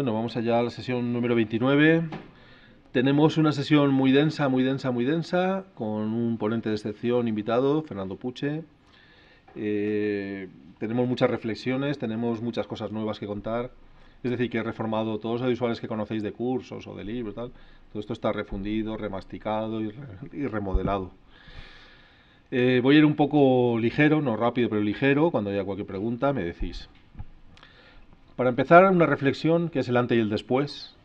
Bueno, vamos allá a la sesión número 29. Tenemos una sesión muy densa, muy densa, muy densa, con un ponente de excepción invitado, Fernando Puche. Eh, tenemos muchas reflexiones, tenemos muchas cosas nuevas que contar. Es decir, que he reformado todos los visuales que conocéis de cursos o de libros, tal. Todo esto está refundido, remasticado y, remodelado. Eh, voy a ir un poco ligero, no rápido, pero ligero. Cuando haya cualquier pregunta, me decís. Para empezar, una reflexión que es el antes y el después.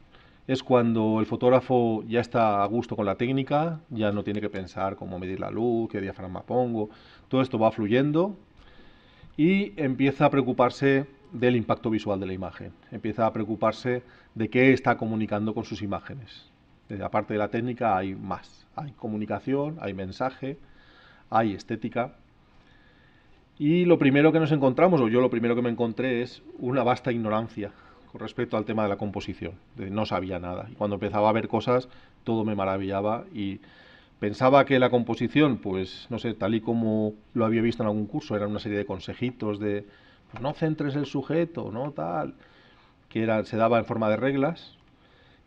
Es cuando el fotógrafo ya está a gusto con la técnica, ya no tiene que pensar cómo medir la luz, qué diafragma pongo, todo esto va fluyendo y empieza a preocuparse del impacto visual de la imagen, empieza a preocuparse de qué está comunicando con sus imágenes. Desde eh, la de la técnica hay más, hay comunicación, hay mensaje, hay estética. Y lo primero que nos encontramos, o yo lo primero que me encontré, es una vasta ignorancia con respecto al tema de la composición. No sabía nada. Y cuando empezaba a ver cosas, todo me maravillaba y pensaba que la composición, pues no sé, tal y como lo había visto en algún curso, era una serie de consejitos de, pues no centres el sujeto, no tal, que era, se daba en forma de reglas.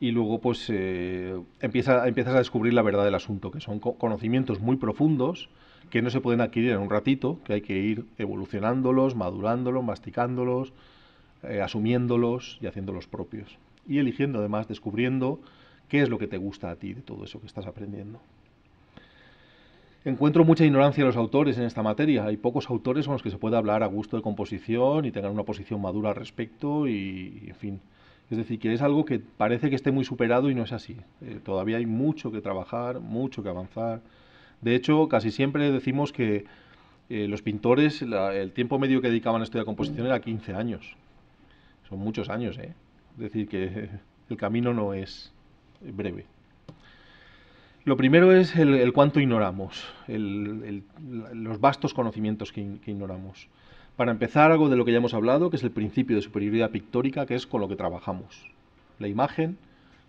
Y luego pues eh, empieza, empiezas a descubrir la verdad del asunto, que son conocimientos muy profundos que no se pueden adquirir en un ratito, que hay que ir evolucionándolos, madurándolos, masticándolos, eh, asumiéndolos y haciéndolos propios. Y eligiendo además, descubriendo qué es lo que te gusta a ti de todo eso que estás aprendiendo. Encuentro mucha ignorancia de los autores en esta materia. Hay pocos autores con los que se puede hablar a gusto de composición y tener una posición madura al respecto y, en fin. Es decir, que es algo que parece que esté muy superado y no es así. Eh, todavía hay mucho que trabajar, mucho que avanzar, de hecho, casi siempre decimos que eh, los pintores, el tiempo medio que dedicaban a estudiar composición era 15 años. Son muchos años, ¿eh? Es decir, que el camino no es breve. Lo primero es el, cuánto ignoramos, los vastos conocimientos que ignoramos. Para empezar, algo de lo que ya hemos hablado, que es el principio de superioridad pictórica, que es con lo que trabajamos. La imagen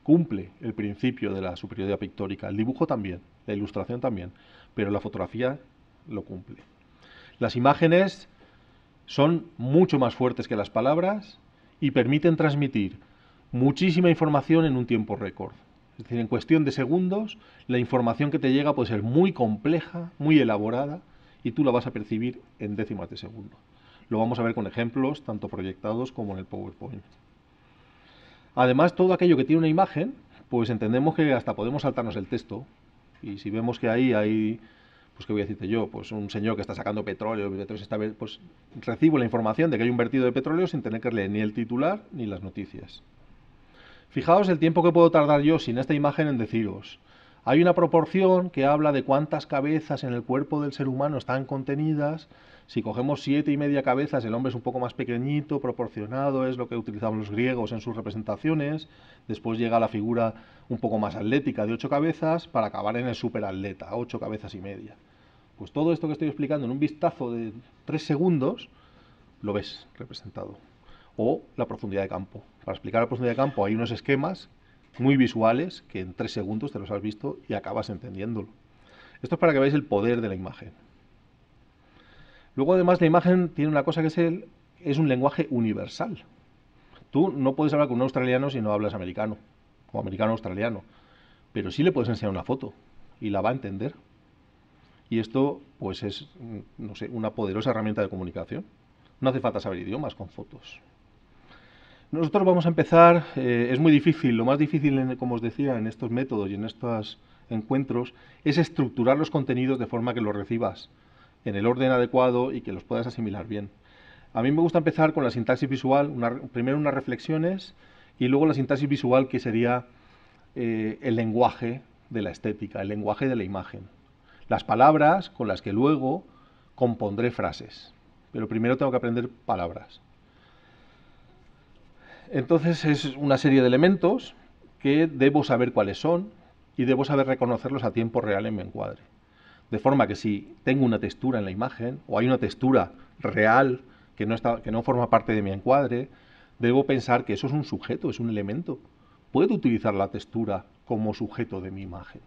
cumple el principio de la superioridad pictórica. El dibujo también, la ilustración también, pero la fotografía lo cumple. Las imágenes son mucho más fuertes que las palabras y permiten transmitir muchísima información en un tiempo récord. Es decir, en cuestión de segundos, la información que te llega puede ser muy compleja, muy elaborada, y tú la vas a percibir en décimas de segundo. Lo vamos a ver con ejemplos, tanto proyectados como en el PowerPoint. Además, todo aquello que tiene una imagen, pues entendemos que hasta podemos saltarnos el texto. Y si vemos que ahí hay, pues qué voy a decirte yo, pues un señor que está sacando petróleo, petróleo está, pues recibo la información de que hay un vertido de petróleo sin tener que leer ni el titular ni las noticias. Fijaos el tiempo que puedo tardar yo sin esta imagen en deciros. Hay una proporción que habla de cuántas cabezas en el cuerpo del ser humano están contenidas. Si cogemos siete y media cabezas, el hombre es un poco más pequeñito, proporcionado, es lo que utilizaban los griegos en sus representaciones. Después llega la figura un poco más atlética de ocho cabezas para acabar en el superatleta, ocho cabezas y media. Pues todo esto que estoy explicando en un vistazo de tres segundos, lo ves representado. O la profundidad de campo. Para explicar la profundidad de campo hay unos esquemas muy visuales que en tres segundos te los has visto y acabas entendiéndolo. Esto es para que veáis el poder de la imagen. Luego además la imagen tiene una cosa que es, el, es un lenguaje universal. Tú no puedes hablar con un australiano si no hablas americano o americano-australiano, pero sí le puedes enseñar una foto y la va a entender. Y esto pues es, mm, no sé, una poderosa herramienta de comunicación. No hace falta saber idiomas con fotos. Nosotros vamos a empezar, eh, es muy difícil, lo más difícil, como os decía, en estos métodos y en estos encuentros, es estructurar los contenidos de forma que los recibas en el orden adecuado y que los puedas asimilar bien. A mí me gusta empezar con la sintaxis visual, primero unas reflexiones y luego la sintaxis visual que sería eh, el lenguaje de la estética, el lenguaje de la imagen. Las palabras con las que luego compondré frases, pero primero tengo que aprender palabras. Entonces es una serie de elementos que debo saber cuáles son y debo saber reconocerlos a tiempo real en mi encuadre. De forma que si tengo una textura en la imagen o hay una textura real que no, está, que no forma parte de mi encuadre, debo pensar que eso es un sujeto, es un elemento. Puedo utilizar la textura como sujeto de mi imagen.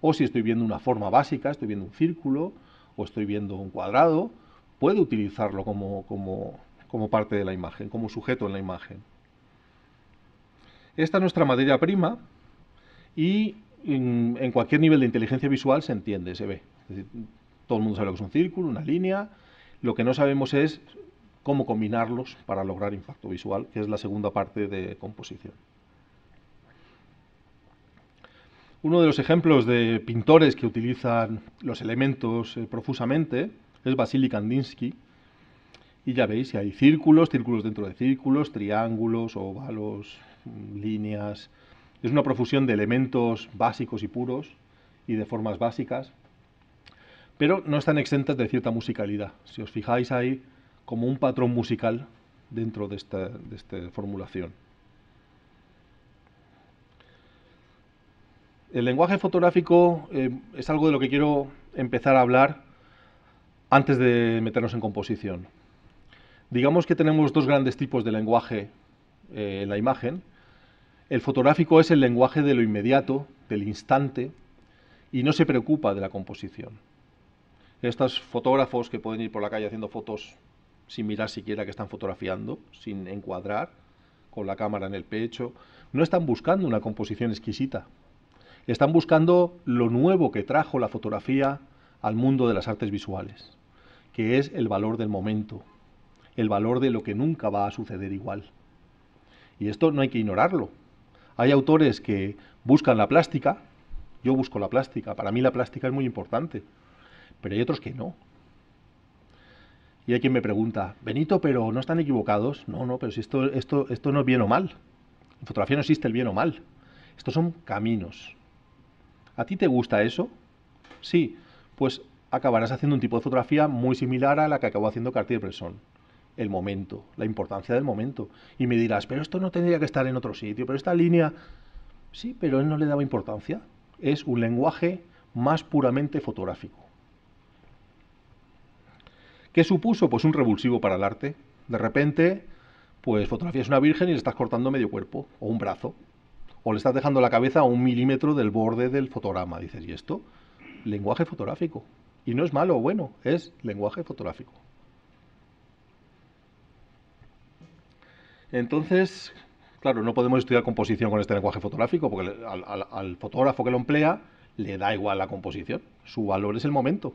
O si estoy viendo una forma básica, estoy viendo un círculo o estoy viendo un cuadrado, puedo utilizarlo como, como parte de la imagen, como sujeto en la imagen. Esta es nuestra materia prima y en, cualquier nivel de inteligencia visual se entiende, se ve. todo el mundo sabe lo que es un círculo, una línea. Lo que no sabemos es cómo combinarlos para lograr impacto visual, que es la segunda parte de composición. Uno de los ejemplos de pintores que utilizan los elementos eh, profusamente es Vasily Kandinsky. Y ya veis, hay círculos, círculos dentro de círculos, triángulos, ovalos, líneas. Es una profusión de elementos básicos y puros y de formas básicas, pero no están exentas de cierta musicalidad. Si os fijáis, hay como un patrón musical dentro de esta, formulación. El lenguaje fotográfico eh, es algo de lo que quiero empezar a hablar antes de meternos en composición. Digamos que tenemos dos grandes tipos de lenguaje eh, en la imagen, el fotográfico es el lenguaje de lo inmediato, del instante, y no se preocupa de la composición. Estos fotógrafos que pueden ir por la calle haciendo fotos sin mirar siquiera que están fotografiando, sin encuadrar, con la cámara en el pecho, no están buscando una composición exquisita. Están buscando lo nuevo que trajo la fotografía al mundo de las artes visuales, que es el valor del momento, el valor de lo que nunca va a suceder igual. Y esto no hay que ignorarlo, hay autores que buscan la plástica, yo busco la plástica, para mí la plástica es muy importante, pero hay otros que no. Y hay quien me pregunta, Benito, pero ¿no están equivocados? No, no, pero si esto, esto, no es bien o mal. En fotografía no existe el bien o mal. Estos son caminos. ¿A ti te gusta eso? Sí, pues acabarás haciendo un tipo de fotografía muy similar a la que acabó haciendo Cartier-Bresson el momento, la importancia del momento. Y me dirás, pero esto no tendría que estar en otro sitio, pero esta línea... Sí, pero él no le daba importancia. Es un lenguaje más puramente fotográfico. ¿Qué supuso? Pues un revulsivo para el arte. De repente, pues fotografías una virgen y le estás cortando medio cuerpo, o un brazo, o le estás dejando la cabeza a un milímetro del borde del fotograma. Dices, ¿y esto? Lenguaje fotográfico. Y no es malo o bueno, es lenguaje fotográfico. Entonces, claro, no podemos estudiar composición con este lenguaje fotográfico, porque al, fotógrafo que lo emplea le da igual la composición, su valor es el momento.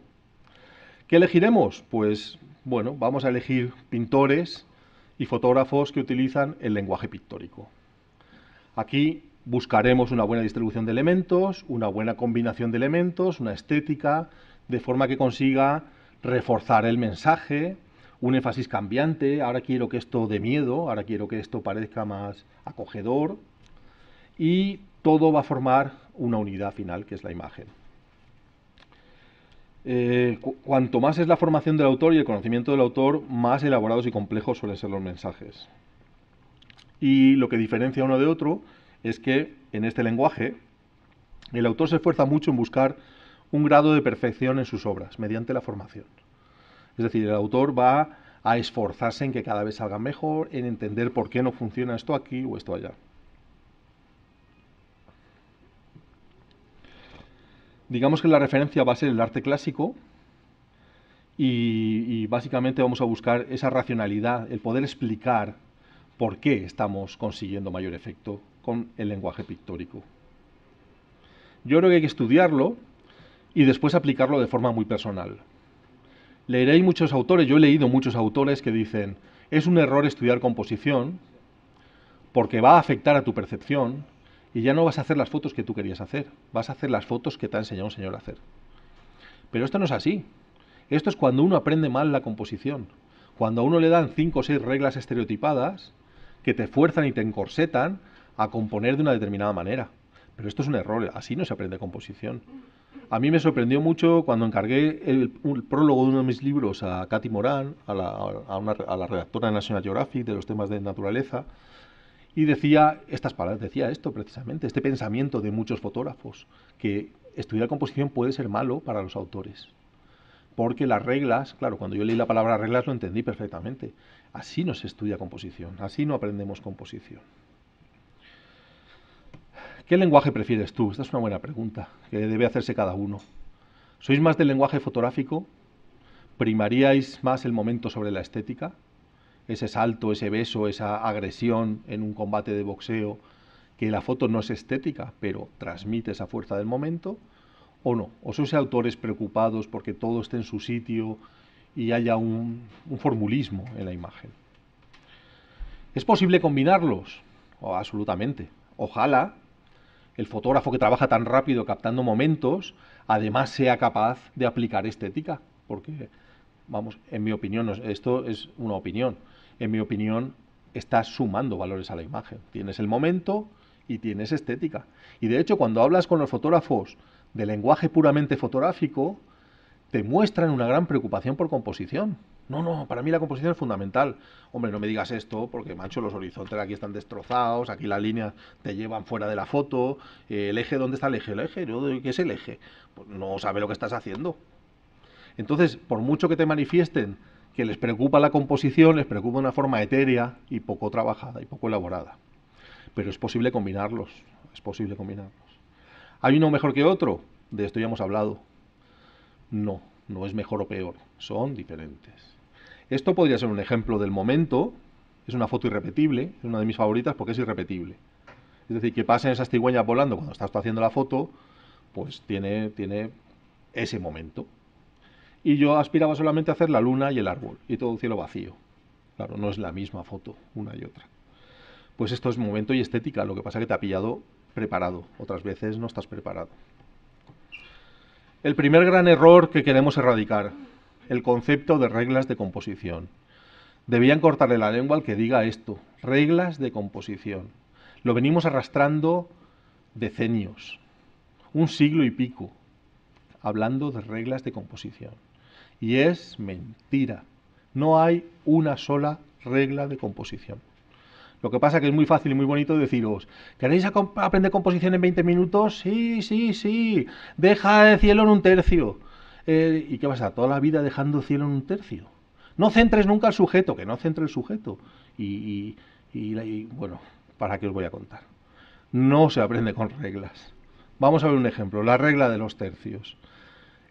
¿Qué elegiremos? Pues bueno, vamos a elegir pintores y fotógrafos que utilizan el lenguaje pictórico. Aquí buscaremos una buena distribución de elementos, una buena combinación de elementos, una estética, de forma que consiga reforzar el mensaje, un énfasis cambiante, ahora quiero que esto dé miedo, ahora quiero que esto parezca más acogedor y todo va a formar una unidad final que es la imagen. Eh, cuanto más es la formación del autor y el conocimiento del autor, más elaborados y complejos suelen ser los mensajes. Y lo que diferencia uno de otro es que en este lenguaje el autor se esfuerza mucho en buscar un grado de perfección en sus obras mediante la formación. Es decir, el autor va a esforzarse en que cada vez salga mejor, en entender por qué no funciona esto aquí o esto allá. Digamos que la referencia va a ser el arte clásico y, básicamente vamos a buscar esa racionalidad, el poder explicar por qué estamos consiguiendo mayor efecto con el lenguaje pictórico. Yo creo que hay que estudiarlo y después aplicarlo de forma muy personal. Leeréis muchos autores, yo he leído muchos autores que dicen, es un error estudiar composición porque va a afectar a tu percepción y ya no vas a hacer las fotos que tú querías hacer, vas a hacer las fotos que te ha enseñado un señor a hacer. Pero esto no es así. Esto es cuando uno aprende mal la composición. Cuando a uno le dan cinco o seis reglas estereotipadas que te fuerzan y te encorsetan a componer de una determinada manera. Pero esto es un error, así no se aprende composición. A mí me sorprendió mucho cuando encargué el, prólogo de uno de mis libros a Katy Morán, a la, a la redactora de National Geographic de los temas de naturaleza, y decía estas palabras, decía esto precisamente, este pensamiento de muchos fotógrafos, que estudiar composición puede ser malo para los autores. Porque las reglas, claro, cuando yo leí la palabra reglas lo entendí perfectamente. Así no se estudia composición, así no aprendemos composición. ¿Qué lenguaje prefieres tú? Esta es una buena pregunta que debe hacerse cada uno. ¿Sois más del lenguaje fotográfico? ¿Primaríais más el momento sobre la estética? Ese salto, ese beso, esa agresión en un combate de boxeo, que la foto no es estética, pero transmite esa fuerza del momento, o no. O sois autores preocupados porque todo esté en su sitio y haya un, formulismo en la imagen. ¿Es posible combinarlos? Oh, absolutamente. Ojalá el fotógrafo que trabaja tan rápido captando momentos, además sea capaz de aplicar estética. Porque, vamos, en mi opinión, esto es una opinión, en mi opinión estás sumando valores a la imagen. Tienes el momento y tienes estética. Y de hecho, cuando hablas con los fotógrafos de lenguaje puramente fotográfico, te muestran una gran preocupación por composición. No, no, para mí la composición es fundamental. Hombre, no me digas esto, porque, macho, los horizontes aquí están destrozados, aquí las líneas te llevan fuera de la foto, eh, el eje, ¿dónde está el eje? ¿El eje? ¿Qué es el eje? Pues no sabe lo que estás haciendo. Entonces, por mucho que te manifiesten que les preocupa la composición, les preocupa una forma etérea y poco trabajada y poco elaborada. Pero es posible combinarlos, es posible combinarlos. ¿Hay uno mejor que otro? De esto ya hemos hablado. No, no es mejor o peor, son diferentes. Esto podría ser un ejemplo del momento, es una foto irrepetible, es una de mis favoritas porque es irrepetible. Es decir, que pasen esas cigüeñas volando cuando estás haciendo la foto, pues tiene, tiene ese momento. Y yo aspiraba solamente a hacer la luna y el árbol y todo el cielo vacío. Claro, no es la misma foto, una y otra. Pues esto es momento y estética, lo que pasa es que te ha pillado preparado, otras veces no estás preparado. El primer gran error que queremos erradicar, el concepto de reglas de composición. Debían cortarle la lengua al que diga esto, reglas de composición. Lo venimos arrastrando decenios, un siglo y pico, hablando de reglas de composición. Y es mentira. No hay una sola regla de composición. Lo que pasa es que es muy fácil y muy bonito deciros, ¿queréis aprender composición en 20 minutos? Sí, sí, sí. Deja el cielo en un tercio. Eh, ¿Y qué pasa? Toda la vida dejando cielo en un tercio. No centres nunca al sujeto, que no centre el sujeto. Y, bueno, ¿para qué os voy a contar? No se aprende con reglas. Vamos a ver un ejemplo, la regla de los tercios.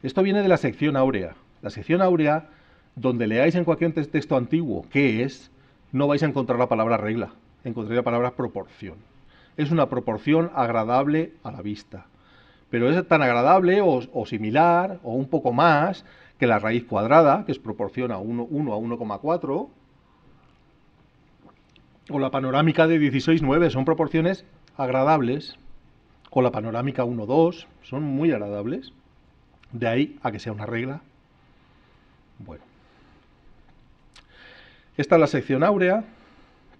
Esto viene de la sección áurea. La sección áurea, donde leáis en cualquier texto antiguo qué es, no vais a encontrar la palabra regla, encontraréis la palabra proporción. Es una proporción agradable a la vista pero es tan agradable o, similar o un poco más que la raíz cuadrada, que es proporción a 1, a 1,4, o la panorámica de 16,9, son proporciones agradables, o la panorámica 1,2, son muy agradables, de ahí a que sea una regla. Bueno. Esta es la sección áurea,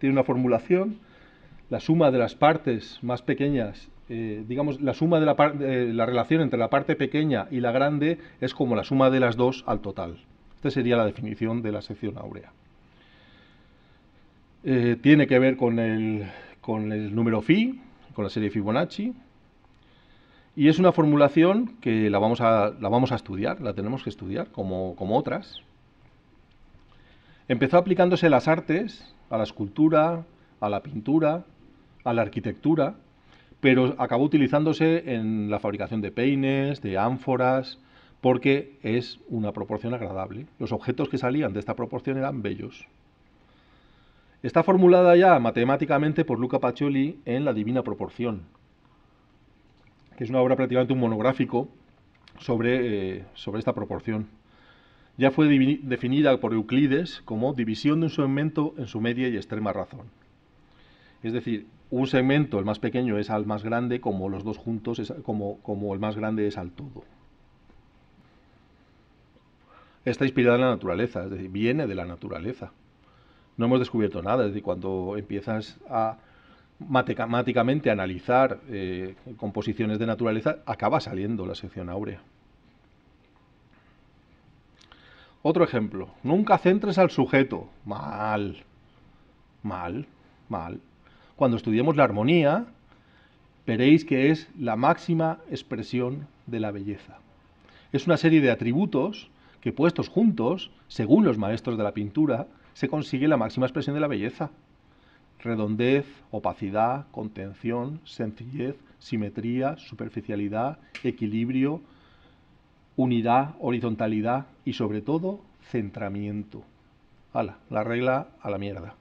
tiene una formulación, la suma de las partes más pequeñas eh, digamos, la suma de la, la, relación entre la parte pequeña y la grande es como la suma de las dos al total. Esta sería la definición de la sección áurea. Eh, tiene que ver con el, número phi, con la serie Fibonacci, y es una formulación que la vamos a, la vamos a estudiar, la tenemos que estudiar, como, como otras. Empezó aplicándose a las artes, a la escultura, a la pintura, a la arquitectura, pero acabó utilizándose en la fabricación de peines, de ánforas, porque es una proporción agradable. Los objetos que salían de esta proporción eran bellos. Está formulada ya matemáticamente por Luca Pacioli en La Divina Proporción, que es una obra prácticamente un monográfico sobre, eh, sobre esta proporción. Ya fue definida por Euclides como división de un segmento en su media y extrema razón. Es decir, un segmento, el más pequeño, es al más grande, como los dos juntos, es, como, el más grande es al todo. Está inspirada en la naturaleza, es decir, viene de la naturaleza. No hemos descubierto nada, es decir, cuando empiezas a matemáticamente analizar eh, composiciones de naturaleza, acaba saliendo la sección áurea. Otro ejemplo, nunca centres al sujeto. Mal, mal, mal cuando estudiemos la armonía, veréis que es la máxima expresión de la belleza. Es una serie de atributos que puestos juntos, según los maestros de la pintura, se consigue la máxima expresión de la belleza. Redondez, opacidad, contención, sencillez, simetría, superficialidad, equilibrio, unidad, horizontalidad y sobre todo centramiento. ¡Hala! la regla a la mierda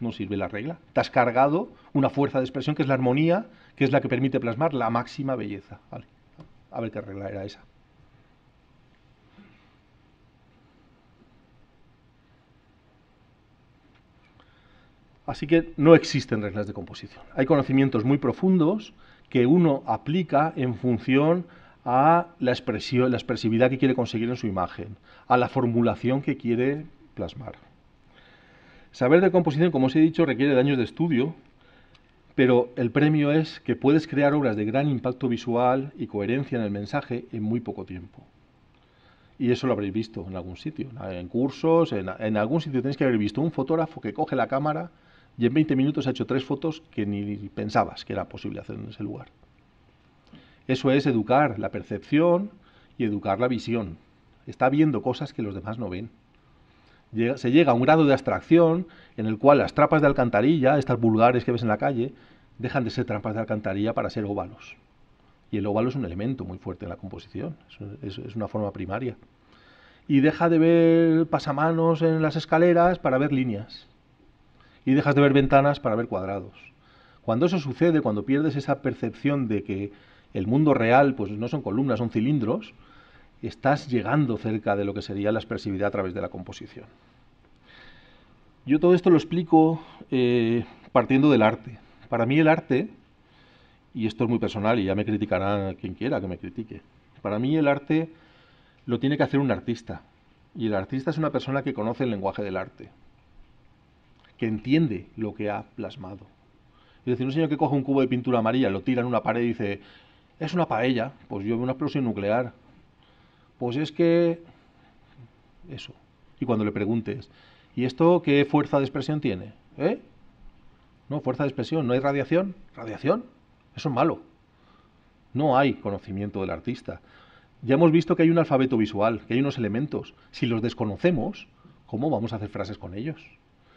no sirve la regla. Te has cargado una fuerza de expresión que es la armonía, que es la que permite plasmar la máxima belleza. A ver qué regla era esa. Así que no existen reglas de composición. Hay conocimientos muy profundos que uno aplica en función a la, expresión, la expresividad que quiere conseguir en su imagen, a la formulación que quiere plasmar. Saber de composición, como os he dicho, requiere de años de estudio, pero el premio es que puedes crear obras de gran impacto visual y coherencia en el mensaje en muy poco tiempo. Y eso lo habréis visto en algún sitio, en cursos, en, en algún sitio tenéis que haber visto un fotógrafo que coge la cámara y en 20 minutos ha hecho tres fotos que ni pensabas que era posible hacer en ese lugar. Eso es educar la percepción y educar la visión. Está viendo cosas que los demás no ven se llega a un grado de abstracción en el cual las trampas de alcantarilla, estas vulgares que ves en la calle, dejan de ser trampas de alcantarilla para ser óvalos. Y el óvalo es un elemento muy fuerte en la composición, es, una forma primaria. Y deja de ver pasamanos en las escaleras para ver líneas. Y dejas de ver ventanas para ver cuadrados. Cuando eso sucede, cuando pierdes esa percepción de que el mundo real pues no son columnas, son cilindros, estás llegando cerca de lo que sería la expresividad a través de la composición. Yo todo esto lo explico eh, partiendo del arte. Para mí el arte, y esto es muy personal y ya me criticarán quien quiera que me critique, para mí el arte lo tiene que hacer un artista. Y el artista es una persona que conoce el lenguaje del arte, que entiende lo que ha plasmado. Es decir, un señor que coge un cubo de pintura amarilla, lo tira en una pared y dice, es una paella, pues yo veo una explosión nuclear pues es que eso. Y cuando le preguntes, ¿y esto qué fuerza de expresión tiene? ¿Eh? No, fuerza de expresión, ¿no hay radiación? ¿Radiación? Eso es malo. No hay conocimiento del artista. Ya hemos visto que hay un alfabeto visual, que hay unos elementos. Si los desconocemos, ¿cómo vamos a hacer frases con ellos?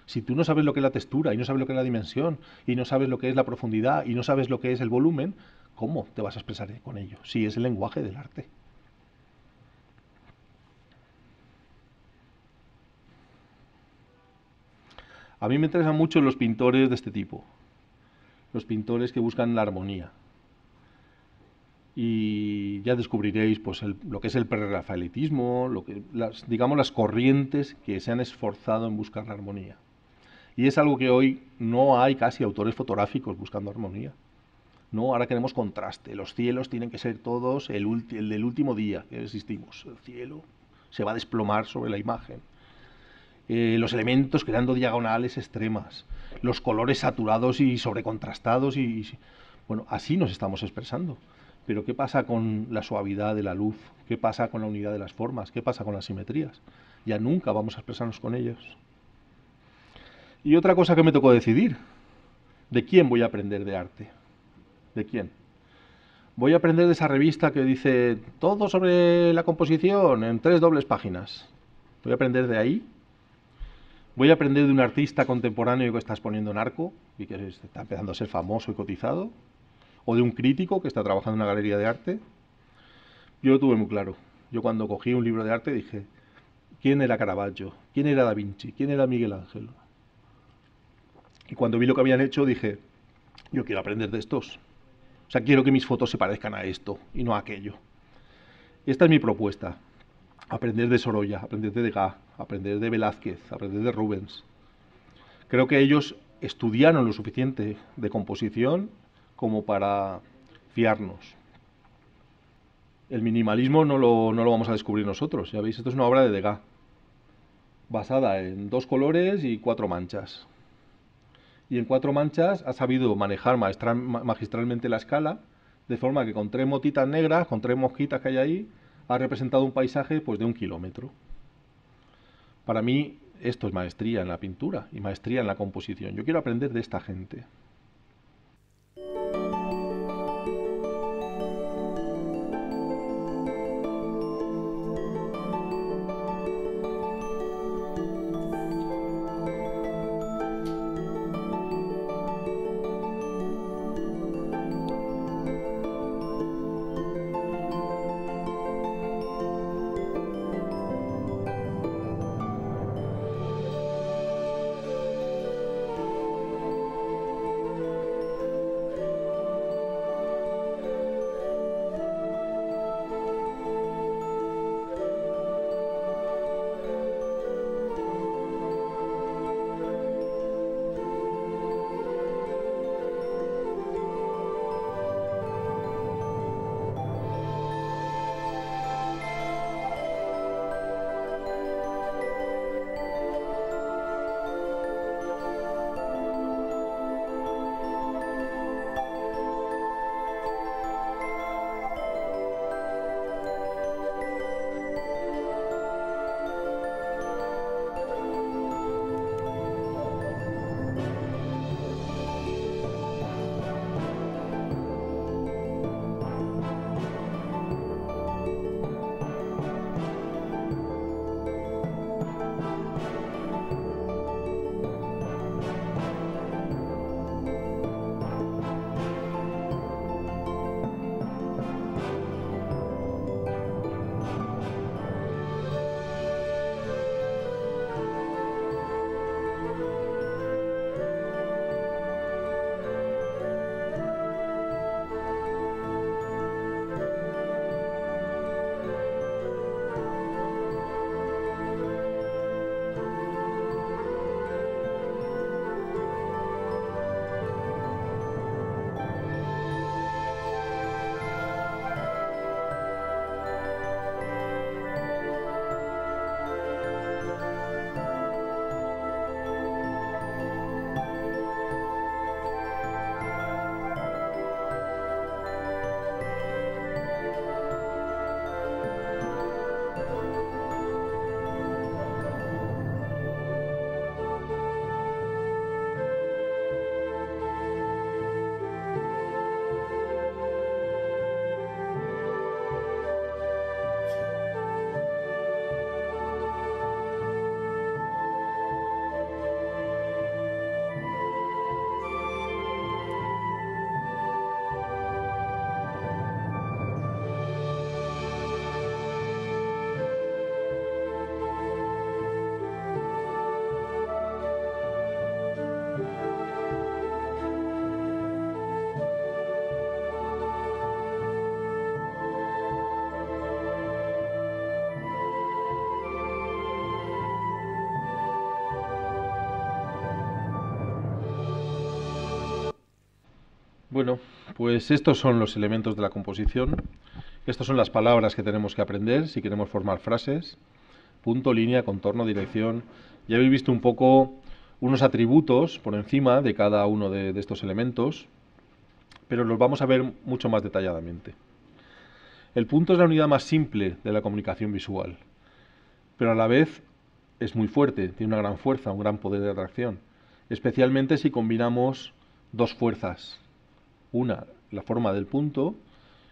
Si tú no sabes lo que es la textura y no sabes lo que es la dimensión y no sabes lo que es la profundidad y no sabes lo que es el volumen, ¿cómo te vas a expresar con ello? Si es el lenguaje del arte. A mí me interesan mucho los pintores de este tipo, los pintores que buscan la armonía. Y ya descubriréis pues, lo que es el prerrafaelitismo, las, digamos las corrientes que se han esforzado en buscar la armonía. Y es algo que hoy no hay casi autores fotográficos buscando armonía. No, ahora queremos contraste. Los cielos tienen que ser todos el, el del último día que existimos. El cielo se va a desplomar sobre la imagen. Eh, los elementos creando diagonales extremas, los colores saturados y sobrecontrastados y, bueno, así nos estamos expresando. Pero ¿qué pasa con la suavidad de la luz? ¿Qué pasa con la unidad de las formas? ¿Qué pasa con las simetrías? Ya nunca vamos a expresarnos con ellos. Y otra cosa que me tocó decidir, ¿de quién voy a aprender de arte? ¿De quién? Voy a aprender de esa revista que dice todo sobre la composición en tres dobles páginas. Voy a aprender de ahí voy a aprender de un artista contemporáneo que está exponiendo en arco y que está empezando a ser famoso y cotizado, o de un crítico que está trabajando en una galería de arte. Yo lo tuve muy claro. Yo cuando cogí un libro de arte dije, ¿quién era Caravaggio? ¿Quién era Da Vinci? ¿Quién era Miguel Ángel? Y cuando vi lo que habían hecho dije, yo quiero aprender de estos. O sea, quiero que mis fotos se parezcan a esto y no a aquello. Esta es mi propuesta aprender de Sorolla, aprender de Degas, aprender de Velázquez, aprender de Rubens. Creo que ellos estudiaron lo suficiente de composición como para fiarnos. El minimalismo no lo, vamos a descubrir nosotros, ya veis, esto es una obra de Degas, basada en dos colores y cuatro manchas. Y en cuatro manchas ha sabido manejar magistralmente la escala, de forma que con tres motitas negras, con tres mosquitas que hay ahí, ha representado un paisaje pues, de un kilómetro. Para mí esto es maestría en la pintura y maestría en la composición. Yo quiero aprender de esta gente. Pues estos son los elementos de la composición, estas son las palabras que tenemos que aprender si queremos formar frases, punto, línea, contorno, dirección. Ya habéis visto un poco unos atributos por encima de cada uno de, de estos elementos, pero los vamos a ver mucho más detalladamente. El punto es la unidad más simple de la comunicación visual, pero a la vez es muy fuerte, tiene una gran fuerza, un gran poder de atracción, especialmente si combinamos dos fuerzas, una, la forma del punto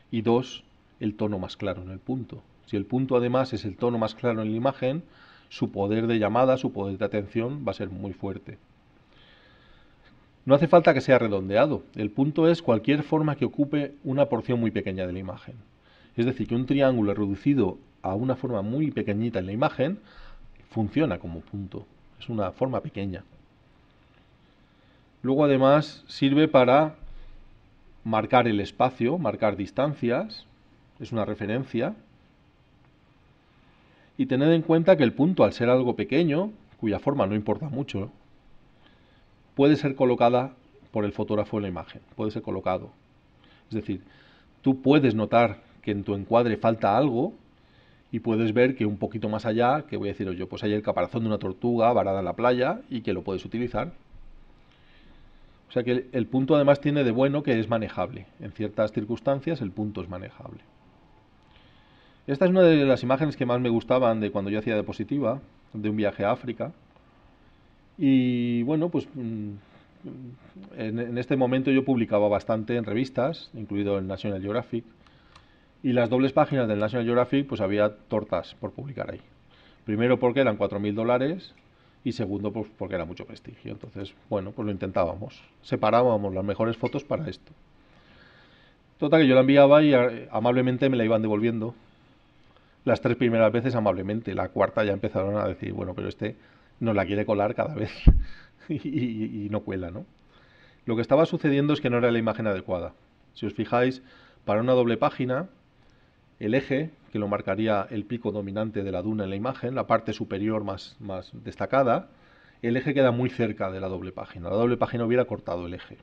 y dos, el tono más claro en el punto. Si el punto además es el tono más claro en la imagen, su poder de llamada, su poder de atención va a ser muy fuerte. No hace falta que sea redondeado. El punto es cualquier forma que ocupe una porción muy pequeña de la imagen. Es decir, que un triángulo reducido a una forma muy pequeñita en la imagen funciona como punto. Es una forma pequeña. Luego además sirve para marcar el espacio, marcar distancias, es una referencia. Y tener en cuenta que el punto, al ser algo pequeño, cuya forma no importa mucho, puede ser colocada por el fotógrafo en la imagen, puede ser colocado. Es decir, tú puedes notar que en tu encuadre falta algo y puedes ver que un poquito más allá, que voy a decir yo, pues hay el caparazón de una tortuga varada en la playa y que lo puedes utilizar. O sea que el, punto además tiene de bueno que es manejable. En ciertas circunstancias el punto es manejable. Esta es una de las imágenes que más me gustaban de cuando yo hacía diapositiva, de un viaje a África. Y bueno, pues mm, en, este momento yo publicaba bastante en revistas, incluido el National Geographic, y las dobles páginas del National Geographic pues había tortas por publicar ahí. Primero porque eran 4.000 dólares y segundo, pues porque era mucho prestigio. Entonces, bueno, pues lo intentábamos. Separábamos las mejores fotos para esto. Total, que yo la enviaba y eh, amablemente me la iban devolviendo. Las tres primeras veces amablemente, la cuarta ya empezaron a decir, bueno, pero este no la quiere colar cada vez y, y no cuela, ¿no? Lo que estaba sucediendo es que no era la imagen adecuada. Si os fijáis, para una doble página, el eje, que lo marcaría el pico dominante de la duna en la imagen, la parte superior más, destacada, el eje queda muy cerca de la doble página. La doble página hubiera cortado el eje.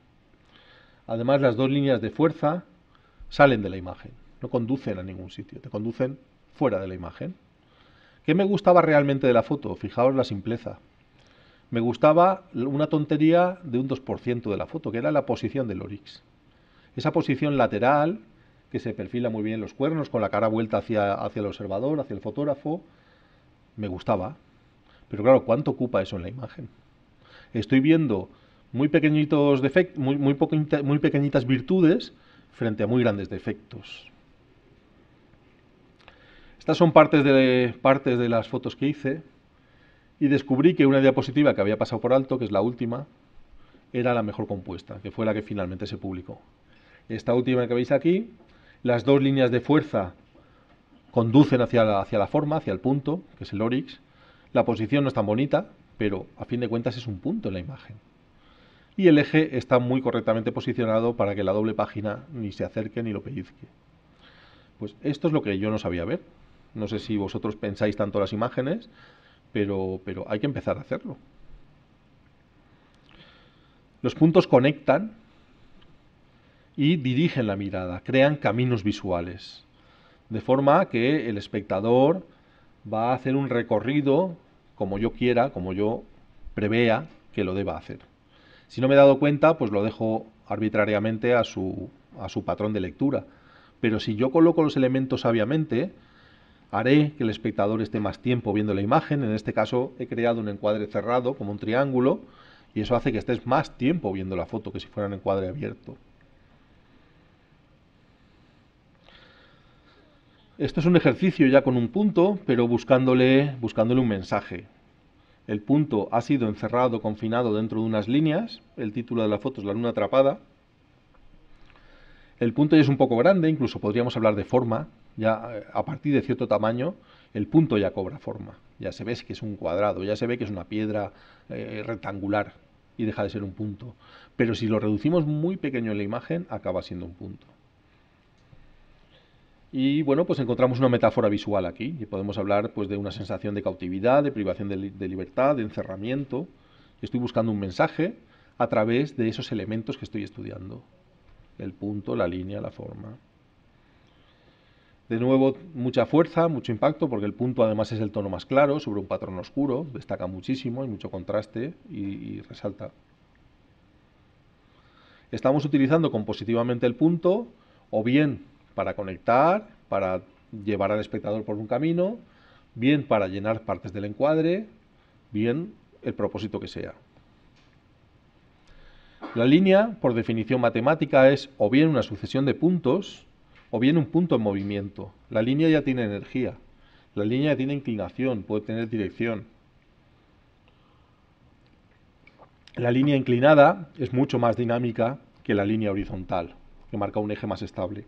Además, las dos líneas de fuerza salen de la imagen, no conducen a ningún sitio, te conducen fuera de la imagen. ¿Qué me gustaba realmente de la foto? Fijaos la simpleza. Me gustaba una tontería de un 2% de la foto, que era la posición del Orix. Esa posición lateral que se perfila muy bien los cuernos, con la cara vuelta hacia, hacia el observador, hacia el fotógrafo. Me gustaba. Pero claro, ¿cuánto ocupa eso en la imagen? Estoy viendo muy pequeñitos defectos, muy, muy, pequeñitas virtudes frente a muy grandes defectos. Estas son partes de, partes de las fotos que hice y descubrí que una diapositiva que había pasado por alto, que es la última, era la mejor compuesta, que fue la que finalmente se publicó. Esta última que veis aquí las dos líneas de fuerza conducen hacia la, hacia la forma, hacia el punto, que es el orix. La posición no es tan bonita, pero a fin de cuentas es un punto en la imagen. Y el eje está muy correctamente posicionado para que la doble página ni se acerque ni lo pellizque. Pues esto es lo que yo no sabía ver. No sé si vosotros pensáis tanto las imágenes, pero, pero hay que empezar a hacerlo. Los puntos conectan y dirigen la mirada, crean caminos visuales, de forma que el espectador va a hacer un recorrido como yo quiera, como yo prevea que lo deba hacer. Si no me he dado cuenta, pues lo dejo arbitrariamente a su, a su patrón de lectura. Pero si yo coloco los elementos sabiamente, haré que el espectador esté más tiempo viendo la imagen. En este caso he creado un encuadre cerrado como un triángulo y eso hace que estés más tiempo viendo la foto que si fuera un encuadre abierto. Esto es un ejercicio ya con un punto, pero buscándole, buscándole un mensaje. El punto ha sido encerrado, confinado dentro de unas líneas. El título de la foto es La luna atrapada. El punto ya es un poco grande, incluso podríamos hablar de forma. Ya eh, a partir de cierto tamaño, el punto ya cobra forma. Ya se ve que es un cuadrado, ya se ve que es una piedra eh, rectangular y deja de ser un punto. Pero si lo reducimos muy pequeño en la imagen, acaba siendo un punto. Y bueno, pues encontramos una metáfora visual aquí y podemos hablar pues de una sensación de cautividad, de privación de, libertad, de encerramiento. Estoy buscando un mensaje a través de esos elementos que estoy estudiando. El punto, la línea, la forma. De nuevo, mucha fuerza, mucho impacto, porque el punto además es el tono más claro sobre un patrón oscuro, destaca muchísimo, hay mucho contraste y resalta. Estamos utilizando compositivamente el punto, o bien para conectar, para llevar al espectador por un camino, bien para llenar partes del encuadre, bien el propósito que sea. La línea, por definición matemática, es o bien una sucesión de puntos o bien un punto en movimiento. La línea ya tiene energía, la línea ya tiene inclinación, puede tener dirección. La línea inclinada es mucho más dinámica que la línea horizontal, que marca un eje más estable.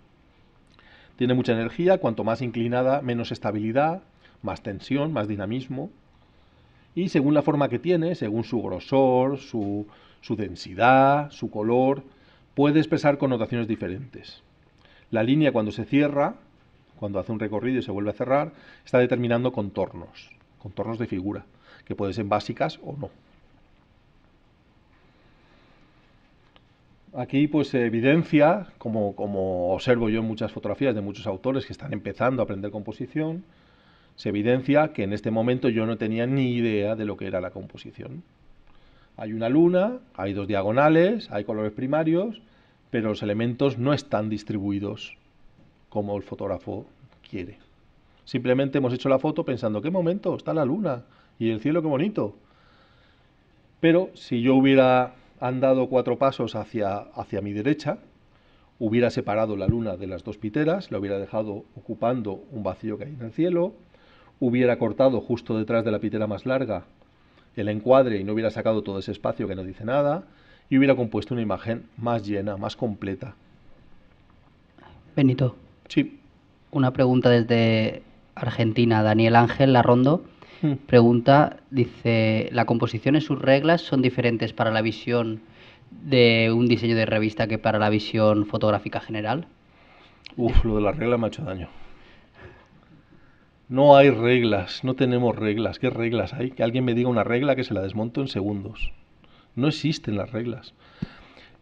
Tiene mucha energía, cuanto más inclinada, menos estabilidad, más tensión, más dinamismo. Y según la forma que tiene, según su grosor, su, densidad, su color, puede expresar connotaciones diferentes. La línea cuando se cierra, cuando hace un recorrido y se vuelve a cerrar, está determinando contornos, contornos de figura, que pueden ser básicas o no. aquí pues evidencia, como, como observo yo en muchas fotografías de muchos autores que están empezando a aprender composición, se evidencia que en este momento yo no tenía ni idea de lo que era la composición. Hay una luna, hay dos diagonales, hay colores primarios, pero los elementos no están distribuidos como el fotógrafo quiere. Simplemente hemos hecho la foto pensando, qué momento, está la luna y el cielo, qué bonito. Pero si yo hubiera han dado cuatro pasos hacia, hacia mi derecha, hubiera separado la luna de las dos piteras, la hubiera dejado ocupando un vacío que hay en el cielo, hubiera cortado justo detrás de la pitera más larga el encuadre y no hubiera sacado todo ese espacio que no dice nada, y hubiera compuesto una imagen más llena, más completa. Benito. Sí. Una pregunta desde Argentina, Daniel Ángel Rondo. Pregunta, dice, ¿la composición y sus reglas son diferentes para la visión de un diseño de revista que para la visión fotográfica general? Uf, lo de la regla me ha hecho daño. No hay reglas, no tenemos reglas. ¿Qué reglas hay? Que alguien me diga una regla que se la desmonto en segundos. No existen las reglas.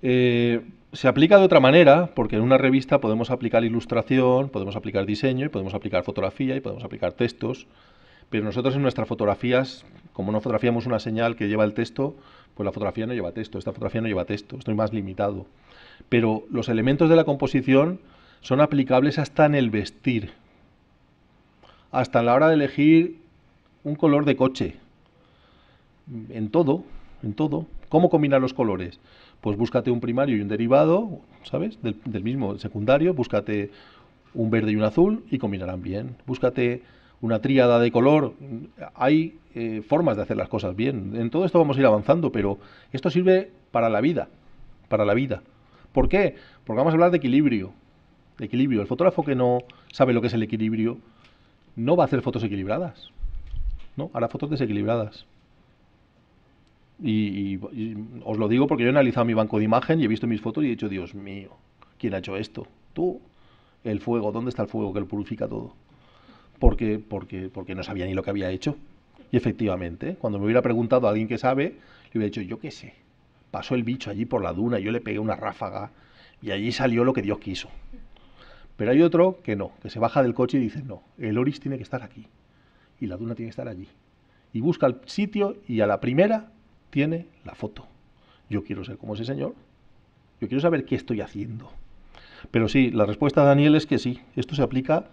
Eh, se aplica de otra manera, porque en una revista podemos aplicar ilustración, podemos aplicar diseño, podemos aplicar fotografía, y podemos aplicar textos. Pero nosotros en nuestras fotografías, como no fotografiamos una señal que lleva el texto, pues la fotografía no lleva texto, esta fotografía no lleva texto, estoy más limitado. Pero los elementos de la composición son aplicables hasta en el vestir, hasta en la hora de elegir un color de coche, en todo, en todo. ¿Cómo combinar los colores? Pues búscate un primario y un derivado, ¿sabes? Del, del mismo secundario, búscate un verde y un azul y combinarán bien. Búscate una tríada de color. Hay eh, formas de hacer las cosas bien. En todo esto vamos a ir avanzando, pero esto sirve para la vida. Para la vida. ¿Por qué? Porque vamos a hablar de equilibrio. De equilibrio. El fotógrafo que no sabe lo que es el equilibrio no va a hacer fotos equilibradas. ¿no? Hará fotos desequilibradas. Y, y os lo digo porque yo he analizado mi banco de imagen y he visto mis fotos y he dicho, Dios mío, ¿quién ha hecho esto? Tú. El fuego, ¿dónde está el fuego que lo purifica todo? porque, porque, no sabía ni lo que había hecho. Y efectivamente, cuando me hubiera preguntado a alguien que sabe, le hubiera dicho, yo qué sé. Pasó el bicho allí por la duna, yo le pegué una ráfaga y allí salió lo que Dios quiso. Pero hay otro que no, que se baja del coche y dice, no, el Oris tiene que estar aquí y la duna tiene que estar allí. Y busca el sitio y a la primera tiene la foto. Yo quiero ser como ese señor, yo quiero saber qué estoy haciendo. Pero sí, la respuesta de Daniel es que sí, esto se aplica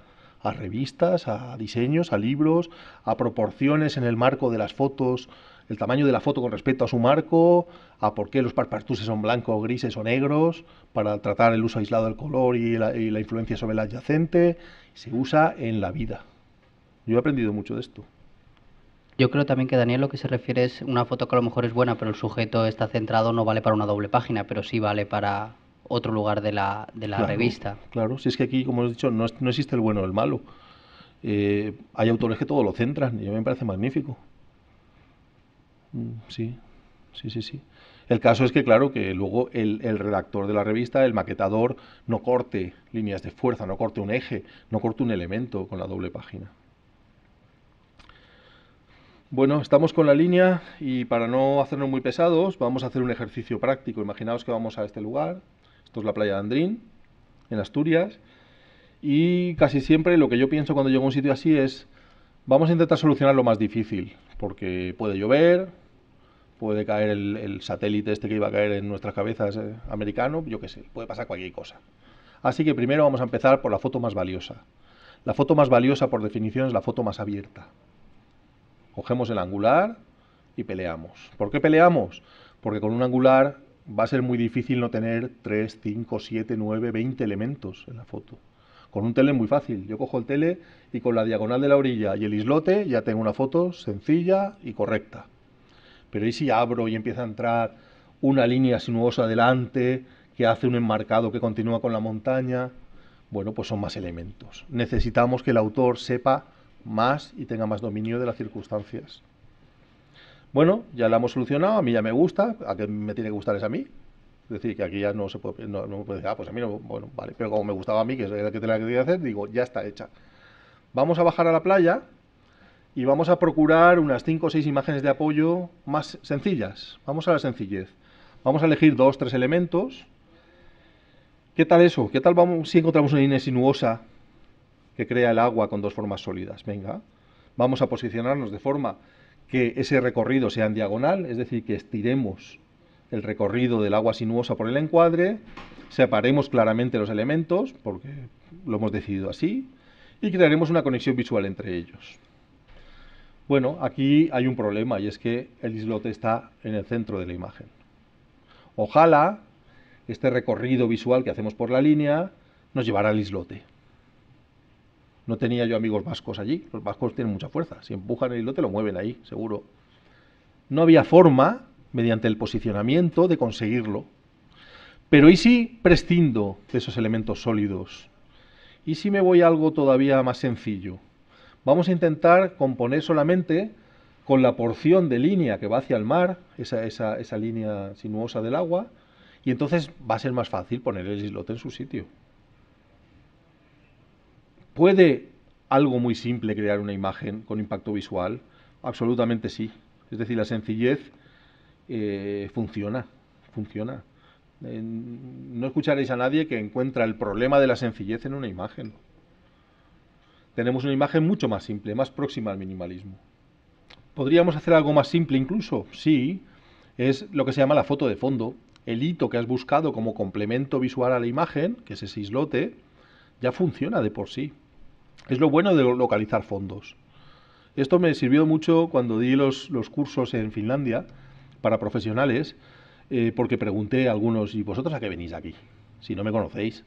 a revistas, a diseños, a libros, a proporciones en el marco de las fotos, el tamaño de la foto con respecto a su marco, a por qué los parpartuses son blancos, grises o negros, para tratar el uso aislado del color y la, y la influencia sobre el adyacente. Se usa en la vida. Yo he aprendido mucho de esto. Yo creo también que Daniel lo que se refiere es una foto que a lo mejor es buena, pero el sujeto está centrado, no vale para una doble página, pero sí vale para otro lugar de la, de la revista. Claro, si es que aquí, como os he dicho, no, existe el bueno o el malo. Eh, hay autores que todo lo centran y a mí me parece magnífico. Mm, sí, sí, sí, sí. El caso es que, claro, que luego el, el, redactor de la revista, el maquetador, no corte líneas de fuerza, no corte un eje, no corte un elemento con la doble página. Bueno, estamos con la línea y para no hacernos muy pesados, vamos a hacer un ejercicio práctico. Imaginaos que vamos a este lugar, es pues, la playa de Andrín, en Asturias. Y casi siempre lo que yo pienso cuando llego a un sitio así es, vamos a intentar solucionar lo más difícil, porque puede llover, puede caer el, satélite este que iba a caer en nuestras cabezas eh, americano, yo qué sé, puede pasar cualquier cosa. Así que primero vamos a empezar por la foto más valiosa. La foto más valiosa, por definición, es la foto más abierta. Cogemos el angular y peleamos. ¿Por qué peleamos? Porque con un angular va a ser muy difícil no tener 3, 5, 7, 9, 20 elementos en la foto. Con un tele muy fácil. Yo cojo el tele y con la diagonal de la orilla y el islote ya tengo una foto sencilla y correcta. Pero ahí si abro y empieza a entrar una línea sinuosa adelante que hace un enmarcado que continúa con la montaña, bueno, pues son más elementos. Necesitamos que el autor sepa más y tenga más dominio de las circunstancias. Bueno, ya la hemos solucionado, a mí ya me gusta, a que me tiene que gustar es a mí. Es decir, que aquí ya no se puede, decir, ah, pues a mí no, bueno, vale, pero como me gustaba a mí, que es la que tenía que hacer, digo, ya está hecha. Vamos a bajar a la playa y vamos a procurar unas 5 o 6 imágenes de apoyo más sencillas. Vamos a la sencillez. Vamos a elegir dos, tres elementos. ¿Qué tal eso? ¿Qué tal vamos si encontramos una línea sinuosa que crea el agua con dos formas sólidas? Venga, vamos a posicionarnos de forma que ese recorrido sea en diagonal, es decir, que estiremos el recorrido del agua sinuosa por el encuadre, separemos claramente los elementos, porque lo hemos decidido así, y crearemos una conexión visual entre ellos. Bueno, aquí hay un problema y es que el islote está en el centro de la imagen. Ojalá este recorrido visual que hacemos por la línea nos llevara al islote. No tenía yo amigos vascos allí. Los vascos tienen mucha fuerza. Si empujan el islote lo mueven ahí, seguro. No había forma, mediante el posicionamiento, de conseguirlo. Pero ¿y si prescindo de esos elementos sólidos? ¿Y si me voy a algo todavía más sencillo? Vamos a intentar componer solamente con la porción de línea que va hacia el mar, esa, esa, esa línea sinuosa del agua, y entonces va a ser más fácil poner el islote en su sitio. ¿Puede algo muy simple crear una imagen con impacto visual? Absolutamente sí. Es decir, la sencillez eh, funciona, funciona. Eh, no escucharéis a nadie que encuentra el problema de la sencillez en una imagen. Tenemos una imagen mucho más simple, más próxima al minimalismo. ¿Podríamos hacer algo más simple incluso? Sí, es lo que se llama la foto de fondo. El hito que has buscado como complemento visual a la imagen, que es ese islote, ya funciona de por sí. Es lo bueno de localizar fondos. Esto me sirvió mucho cuando di los, cursos en Finlandia para profesionales, eh, porque pregunté a algunos, ¿y vosotros a qué venís aquí? Si no me conocéis.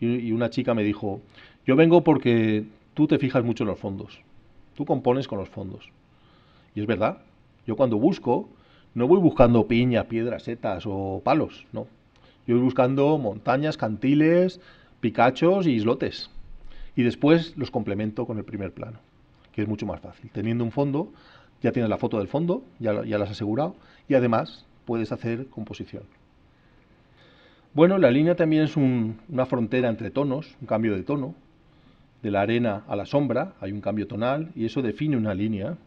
Y, una chica me dijo, yo vengo porque tú te fijas mucho en los fondos, tú compones con los fondos. Y es verdad, yo cuando busco, no voy buscando piña, piedras, setas o palos, no. Yo voy buscando montañas, cantiles, picachos y islotes y después los complemento con el primer plano, que es mucho más fácil. Teniendo un fondo, ya tienes la foto del fondo, ya, ya la has asegurado y además puedes hacer composición. Bueno, la línea también es una frontera entre tonos, un cambio de tono. De la arena a la sombra hay un cambio tonal y eso define una línea.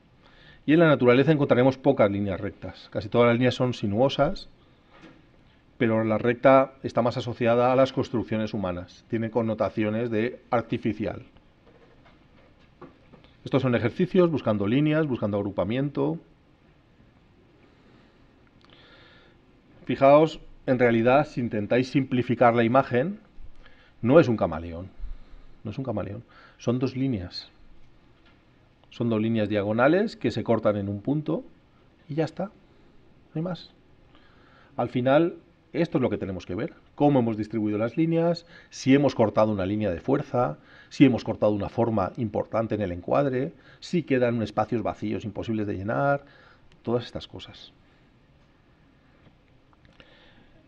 Y en la naturaleza encontraremos pocas líneas rectas. Casi todas las líneas son sinuosas pero la recta está más asociada a las construcciones humanas, tiene connotaciones de artificial. Estos son ejercicios buscando líneas, buscando agrupamiento. Fijaos, en realidad, si intentáis simplificar la imagen, no es un camaleón, no es un camaleón, son dos líneas. Son dos líneas diagonales que se cortan en un punto y ya está, no hay más. Al final esto es lo que tenemos que ver, cómo hemos distribuido las líneas, si hemos cortado una línea de fuerza, si hemos cortado una forma importante en el encuadre, si quedan espacios vacíos imposibles de llenar, todas estas cosas.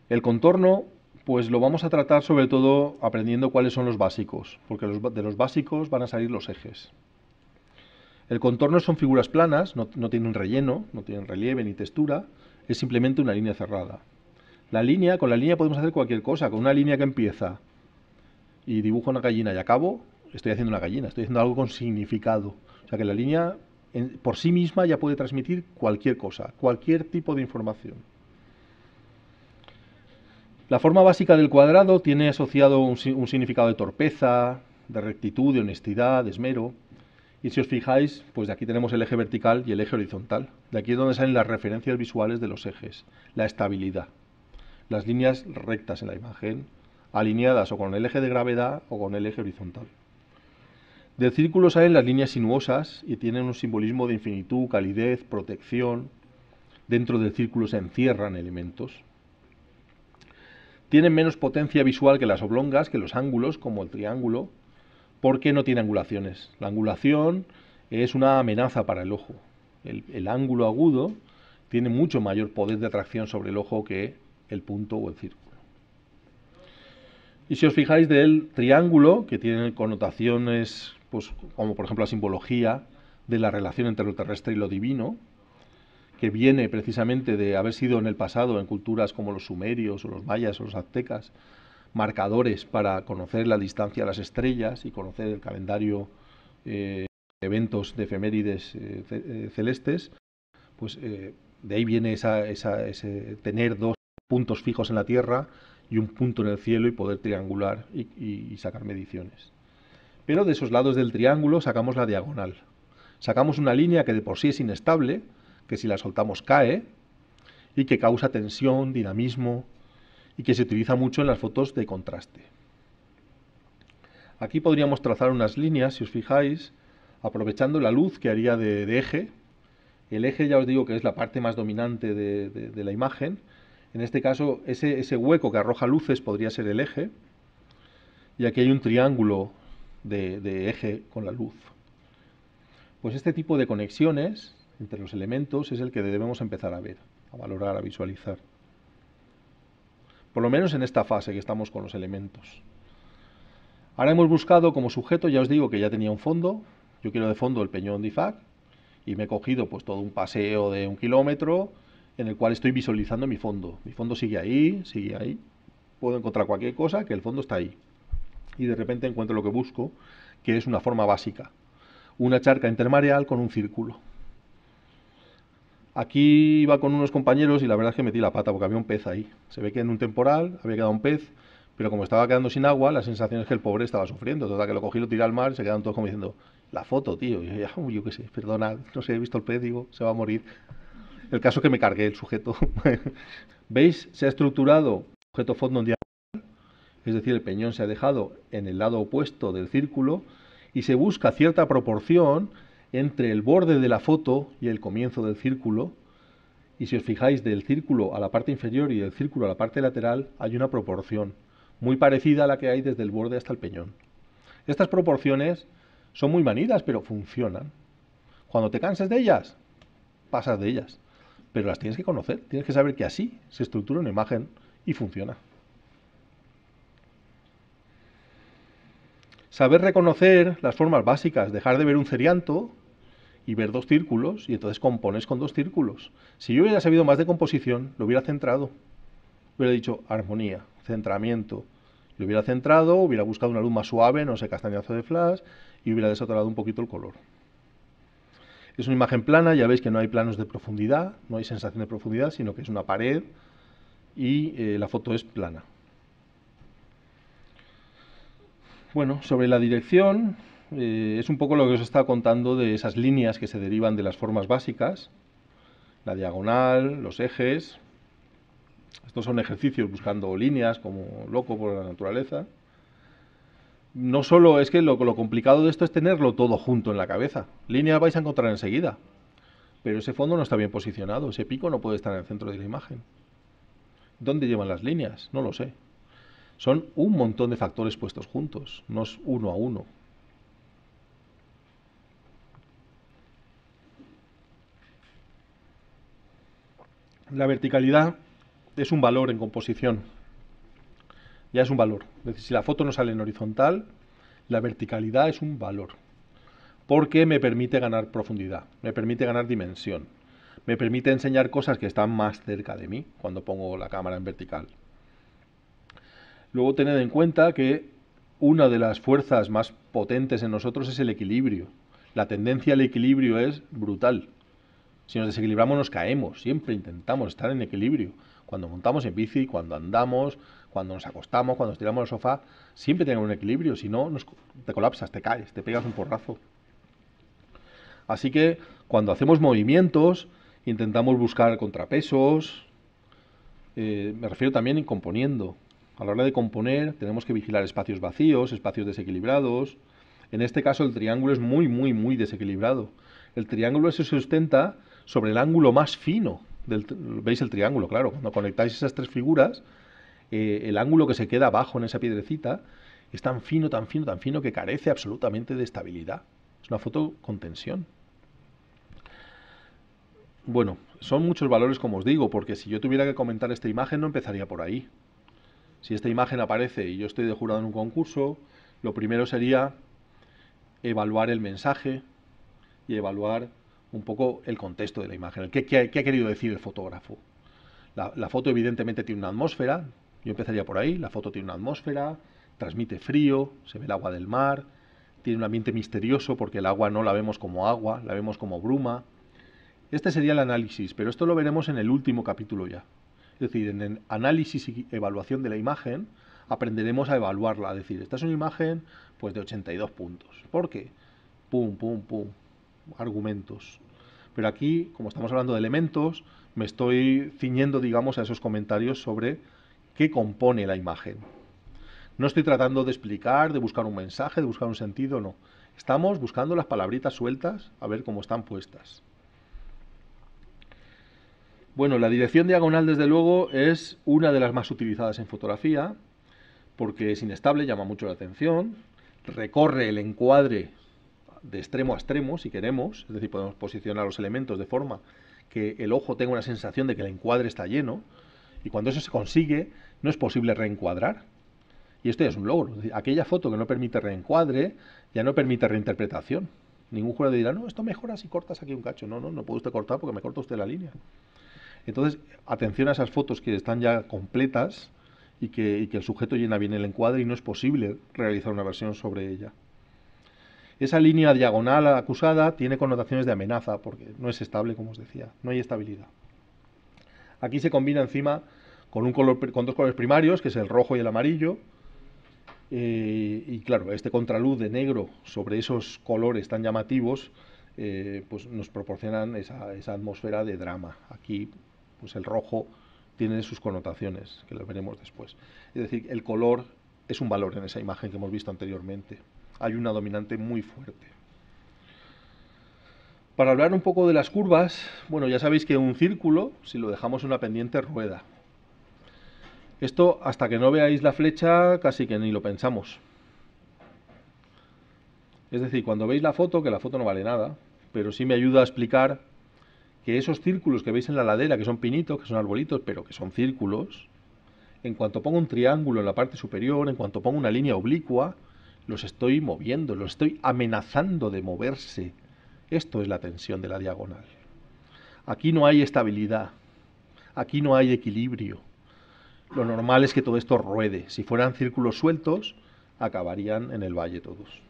El contorno, pues lo vamos a tratar sobre todo aprendiendo cuáles son los básicos, porque de los básicos van a salir los ejes. El contorno son figuras planas, no, no tienen relleno, no tienen relieve ni textura, es simplemente una línea cerrada. La línea, con la línea podemos hacer cualquier cosa. Con una línea que empieza y dibujo una gallina y acabo, estoy haciendo una gallina, estoy haciendo algo con significado. O sea que la línea por sí misma ya puede transmitir cualquier cosa, cualquier tipo de información. La forma básica del cuadrado tiene asociado un, un significado de torpeza, de rectitud, de honestidad, de esmero. Y si os fijáis, pues de aquí tenemos el eje vertical y el eje horizontal. De aquí es donde salen las referencias visuales de los ejes, la estabilidad las líneas rectas en la imagen, alineadas o con el eje de gravedad o con el eje horizontal. Del círculo salen las líneas sinuosas y tienen un simbolismo de infinitud, calidez, protección. Dentro del círculo se encierran elementos. Tienen menos potencia visual que las oblongas, que los ángulos, como el triángulo, porque no tiene angulaciones. La angulación es una amenaza para el ojo. El, el ángulo agudo tiene mucho mayor poder de atracción sobre el ojo que el punto o el círculo. Y si os fijáis del triángulo, que tiene connotaciones pues, como por ejemplo la simbología de la relación entre lo terrestre y lo divino, que viene precisamente de haber sido en el pasado en culturas como los sumerios o los mayas o los aztecas, marcadores para conocer la distancia a las estrellas y conocer el calendario de eh, eventos de efemérides eh, eh, celestes, pues de ahí viene esa, esa, ese tener dos puntos fijos en la Tierra y un punto en el cielo y poder triangular y, sacar mediciones. Pero de esos lados del triángulo sacamos la diagonal. Sacamos una línea que de por sí es inestable, que si la soltamos cae y que causa tensión, dinamismo y que se utiliza mucho en las fotos de contraste. Aquí podríamos trazar unas líneas, si os fijáis, aprovechando la luz que haría de, eje. El eje ya os digo que es la parte más dominante de la imagen en este caso, ese, hueco que arroja luces podría ser el eje, y aquí hay un triángulo de, eje con la luz. Pues este tipo de conexiones entre los elementos es el que debemos empezar a ver, a valorar, a visualizar. Por lo menos en esta fase que estamos con los elementos. Ahora hemos buscado como sujeto, ya os digo que ya tenía un fondo, yo quiero de fondo el peñón de Ifac, y me he cogido pues todo un paseo de un kilómetro, en el cual estoy visualizando mi fondo. Mi fondo sigue ahí, sigue ahí. Puedo encontrar cualquier cosa, que el fondo está ahí. Y de repente encuentro lo que busco, que es una forma básica. Una charca intermareal con un círculo. Aquí iba con unos compañeros y la verdad es que metí la pata porque había un pez ahí. Se ve que en un temporal había quedado un pez, pero como estaba quedando sin agua, la sensación es que el pobre estaba sufriendo. ...toda que lo cogí, lo tiré al mar, y se quedaron todos como diciendo, la foto, tío. yo, yo qué sé, perdona, no sé, he visto el pez, digo, se va a morir. El caso que me cargué el sujeto. ¿Veis? Se ha estructurado sujeto fondo en diagonal, es decir, el peñón se ha dejado en el lado opuesto del círculo y se busca cierta proporción entre el borde de la foto y el comienzo del círculo. Y si os fijáis, del círculo a la parte inferior y del círculo a la parte lateral hay una proporción muy parecida a la que hay desde el borde hasta el peñón. Estas proporciones son muy manidas, pero funcionan. Cuando te canses de ellas, pasas de ellas pero las tienes que conocer, tienes que saber que así se estructura una imagen y funciona. Saber reconocer las formas básicas, dejar de ver un cerianto y ver dos círculos y entonces compones con dos círculos. Si yo hubiera sabido más de composición, lo hubiera centrado. Hubiera dicho armonía, centramiento. Lo hubiera centrado, hubiera buscado una luz más suave, no sé, castañazo de flash, y hubiera desatorado un poquito el color. Es una imagen plana, ya veis que no hay planos de profundidad, no hay sensación de profundidad, sino que es una pared y eh, la foto es plana. Bueno, sobre la dirección, eh, es un poco lo que os estaba contando de esas líneas que se derivan de las formas básicas, la diagonal, los ejes. Estos son ejercicios buscando líneas como loco por la naturaleza no solo es que lo, complicado de esto es tenerlo todo junto en la cabeza. Línea vais a encontrar enseguida. Pero ese fondo no está bien posicionado, ese pico no puede estar en el centro de la imagen. ¿Dónde llevan las líneas? No lo sé. Son un montón de factores puestos juntos, no es uno a uno. La verticalidad es un valor en composición ya es un valor. Es decir, si la foto no sale en horizontal, la verticalidad es un valor. Porque me permite ganar profundidad, me permite ganar dimensión, me permite enseñar cosas que están más cerca de mí cuando pongo la cámara en vertical. Luego tened en cuenta que una de las fuerzas más potentes en nosotros es el equilibrio. La tendencia al equilibrio es brutal. Si nos desequilibramos nos caemos, siempre intentamos estar en equilibrio. Cuando montamos en bici, cuando andamos, cuando nos acostamos, cuando nos tiramos al sofá, siempre tenemos un equilibrio, si no, nos, te colapsas, te caes, te pegas un porrazo. Así que cuando hacemos movimientos, intentamos buscar contrapesos, eh, me refiero también en componiendo. A la hora de componer tenemos que vigilar espacios vacíos, espacios desequilibrados. En este caso el triángulo es muy, muy, muy desequilibrado. El triángulo se sustenta sobre el ángulo más fino. ¿Veis el triángulo? Claro, cuando conectáis esas tres figuras, eh, el ángulo que se queda abajo en esa piedrecita es tan fino, tan fino, tan fino que carece absolutamente de estabilidad. Es una foto con tensión. Bueno, son muchos valores como os digo, porque si yo tuviera que comentar esta imagen no empezaría por ahí. Si esta imagen aparece y yo estoy de jurado en un concurso, lo primero sería evaluar el mensaje y evaluar un poco el contexto de la imagen, qué, ha querido decir el fotógrafo. La, la foto evidentemente tiene una atmósfera, yo empezaría por ahí, la foto tiene una atmósfera, transmite frío, se ve el agua del mar, tiene un ambiente misterioso porque el agua no la vemos como agua, la vemos como bruma. Este sería el análisis, pero esto lo veremos en el último capítulo ya. Es decir, en el análisis y evaluación de la imagen aprenderemos a evaluarla, a decir, esta es una imagen pues de 82 puntos. ¿Por qué? Pum, pum, pum. Argumentos. Pero aquí, como estamos hablando de elementos, me estoy ciñendo, digamos, a esos comentarios sobre qué compone la imagen. No estoy tratando de explicar, de buscar un mensaje, de buscar un sentido, no. Estamos buscando las palabritas sueltas a ver cómo están puestas. Bueno, la dirección diagonal desde luego es una de las más utilizadas en fotografía porque es inestable, llama mucho la atención, recorre el encuadre de extremo a extremo si queremos, es decir, podemos posicionar los elementos de forma que el ojo tenga una sensación de que el encuadre está lleno y cuando eso se consigue, no es posible reencuadrar. Y esto ya es un logro. Aquella foto que no permite reencuadre ya no permite reinterpretación. Ningún jurado dirá, no, esto mejora si cortas aquí un cacho. No, no, no puede usted cortar porque me corta usted la línea. Entonces, atención a esas fotos que están ya completas y que, y que el sujeto llena bien el encuadre y no es posible realizar una versión sobre ella. Esa línea diagonal acusada tiene connotaciones de amenaza porque no es estable, como os decía, no hay estabilidad. Aquí se combina encima con, un color, con dos colores primarios, que es el rojo y el amarillo. Eh, y claro, este contraluz de negro sobre esos colores tan llamativos, eh, pues nos proporcionan esa, esa, atmósfera de drama. Aquí, pues el rojo tiene sus connotaciones, que las veremos después. Es decir, el color es un valor en esa imagen que hemos visto anteriormente. Hay una dominante muy fuerte. Para hablar un poco de las curvas, bueno, ya sabéis que un círculo, si lo dejamos en una pendiente, rueda. Esto hasta que no veáis la flecha casi que ni lo pensamos. Es decir, cuando veis la foto, que la foto no vale nada, pero sí me ayuda a explicar que esos círculos que veis en la ladera, que son pinitos, que son arbolitos, pero que son círculos, en cuanto pongo un triángulo en la parte superior, en cuanto pongo una línea oblicua, los estoy moviendo, los estoy amenazando de moverse. Esto es la tensión de la diagonal. Aquí no hay estabilidad, aquí no hay equilibrio. Lo normal es que todo esto ruede. Si fueran círculos sueltos, acabarían en el valle todos.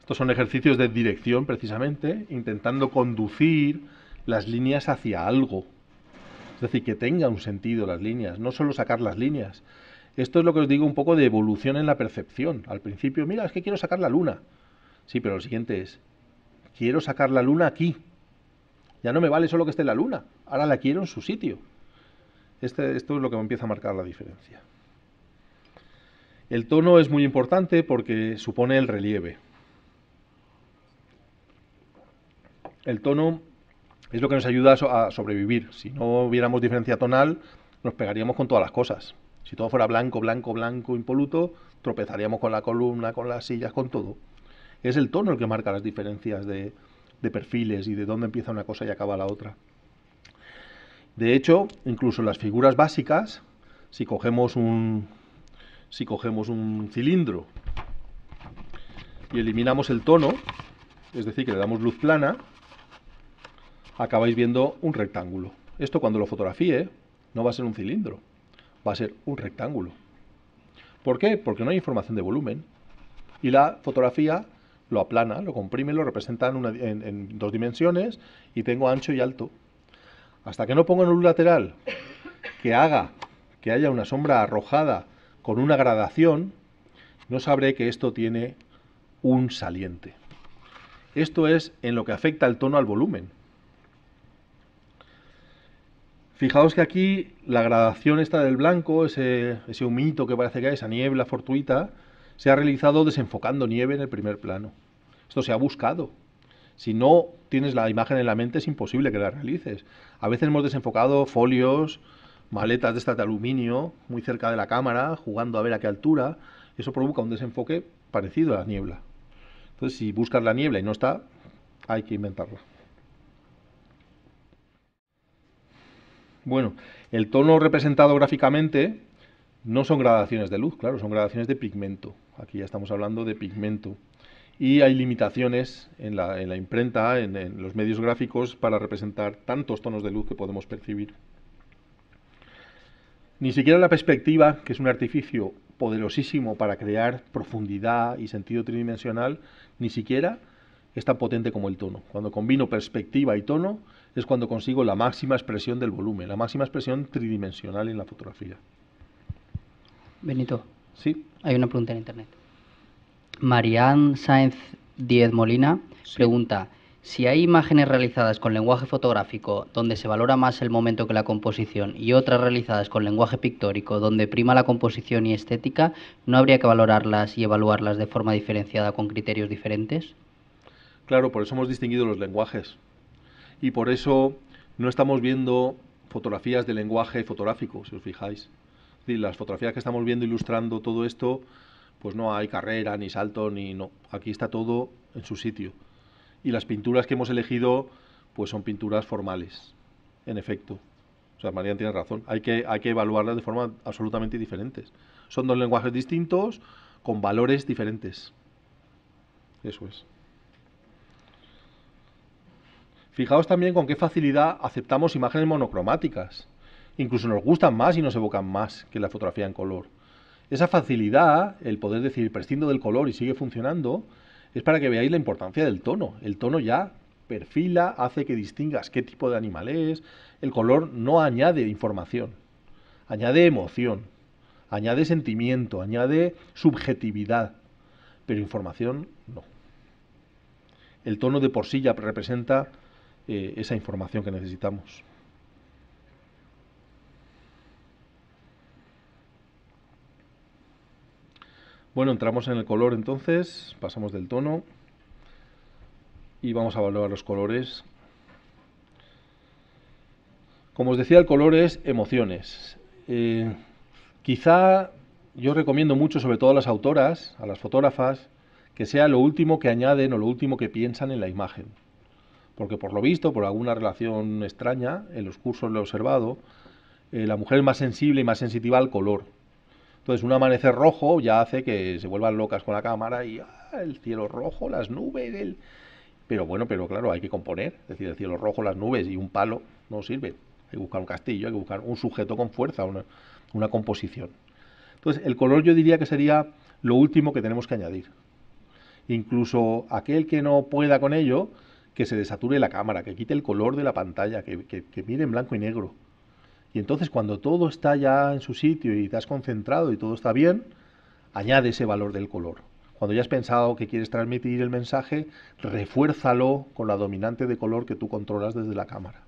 Estos son ejercicios de dirección, precisamente, intentando conducir las líneas hacia algo. Es decir, que tenga un sentido las líneas, no solo sacar las líneas. Esto es lo que os digo un poco de evolución en la percepción. Al principio, mira, es que quiero sacar la luna. Sí, pero lo siguiente es, quiero sacar la luna aquí. Ya no me vale solo que esté la luna, ahora la quiero en su sitio. Este, esto es lo que me empieza a marcar la diferencia. El tono es muy importante porque supone el relieve. El tono es lo que nos ayuda a sobrevivir. Si no hubiéramos diferencia tonal, nos pegaríamos con todas las cosas. Si todo fuera blanco, blanco, blanco, impoluto, tropezaríamos con la columna, con las sillas, con todo. Es el tono el que marca las diferencias de, de perfiles y de dónde empieza una cosa y acaba la otra. De hecho, incluso las figuras básicas, si cogemos un, si cogemos un cilindro y eliminamos el tono, es decir, que le damos luz plana, acabáis viendo un rectángulo. Esto cuando lo fotografíe no va a ser un cilindro, va a ser un rectángulo. ¿Por qué? Porque no hay información de volumen. Y la fotografía lo aplana, lo comprime, lo representa en, dos dimensiones y tengo ancho y alto. Hasta que no pongo en un lateral que haga que haya una sombra arrojada con una gradación, no sabré que esto tiene un saliente. Esto es en lo que afecta el tono al volumen. Fijaos que aquí la gradación está del blanco, ese, ese humito que parece que hay, esa niebla fortuita, se ha realizado desenfocando nieve en el primer plano. Esto se ha buscado. Si no tienes la imagen en la mente es imposible que la realices. A veces hemos desenfocado folios, maletas de estas de aluminio muy cerca de la cámara, jugando a ver a qué altura. Eso provoca un desenfoque parecido a la niebla. Entonces, si buscas la niebla y no está, hay que inventarla. Bueno, el tono representado gráficamente no son gradaciones de luz, claro, son gradaciones de pigmento. Aquí ya estamos hablando de pigmento. Y hay limitaciones en la, en la imprenta, en, en los medios gráficos, para representar tantos tonos de luz que podemos percibir. Ni siquiera la perspectiva, que es un artificio poderosísimo para crear profundidad y sentido tridimensional, ni siquiera es tan potente como el tono. Cuando combino perspectiva y tono es cuando consigo la máxima expresión del volumen, la máxima expresión tridimensional en la fotografía. Benito. Sí. Hay una pregunta en internet. Marianne Sáenz Diez Molina pregunta, si hay imágenes realizadas con lenguaje fotográfico donde se valora más el momento que la composición y otras realizadas con lenguaje pictórico donde prima la composición y estética, ¿no habría que valorarlas y evaluarlas de forma diferenciada con criterios diferentes? Claro, por eso hemos distinguido los lenguajes. Y por eso no estamos viendo fotografías de lenguaje fotográfico, si os fijáis las fotografías que estamos viendo ilustrando todo esto, pues no hay carrera, ni salto, ni no. Aquí está todo en su sitio. Y las pinturas que hemos elegido, pues son pinturas formales, en efecto. O sea, Marian tiene razón. Hay que, hay que evaluarlas de forma absolutamente diferentes. Son dos lenguajes distintos, con valores diferentes. Eso es. Fijaos también con qué facilidad aceptamos imágenes monocromáticas incluso nos gustan más y nos evocan más que la fotografía en color. Esa facilidad, el poder decir prescindo del color y sigue funcionando, es para que veáis la importancia del tono. El tono ya perfila, hace que distingas qué tipo de animal es. El color no añade información, añade emoción, añade sentimiento, añade subjetividad, pero información no. El tono de por sí ya representa eh, esa información que necesitamos. Bueno, entramos en el color entonces, pasamos del tono y vamos a evaluar los colores. Como os decía, el color es emociones. Eh, quizá yo recomiendo mucho, sobre todo a las autoras, a las fotógrafas, que sea lo último que añaden o lo último que piensan en la imagen. Porque por lo visto, por alguna relación extraña, en los cursos lo he observado, eh, la mujer es más sensible y más sensitiva al color entonces, un amanecer rojo ya hace que se vuelvan locas con la cámara y ah, el cielo rojo, las nubes, el... Pero bueno, pero claro, hay que componer. Es decir, el cielo rojo, las nubes y un palo no sirve, Hay que buscar un castillo, hay que buscar un sujeto con fuerza, una, composición. Entonces, el color yo diría que sería lo último que tenemos que añadir. Incluso aquel que no pueda con ello, que se desature la cámara, que quite el color de la pantalla, que mire en blanco y negro. Y entonces cuando todo está ya en su sitio y te has concentrado y todo está bien, añade ese valor del color. Cuando ya has pensado que quieres transmitir el mensaje, refuérzalo con la dominante de color que tú controlas desde la cámara.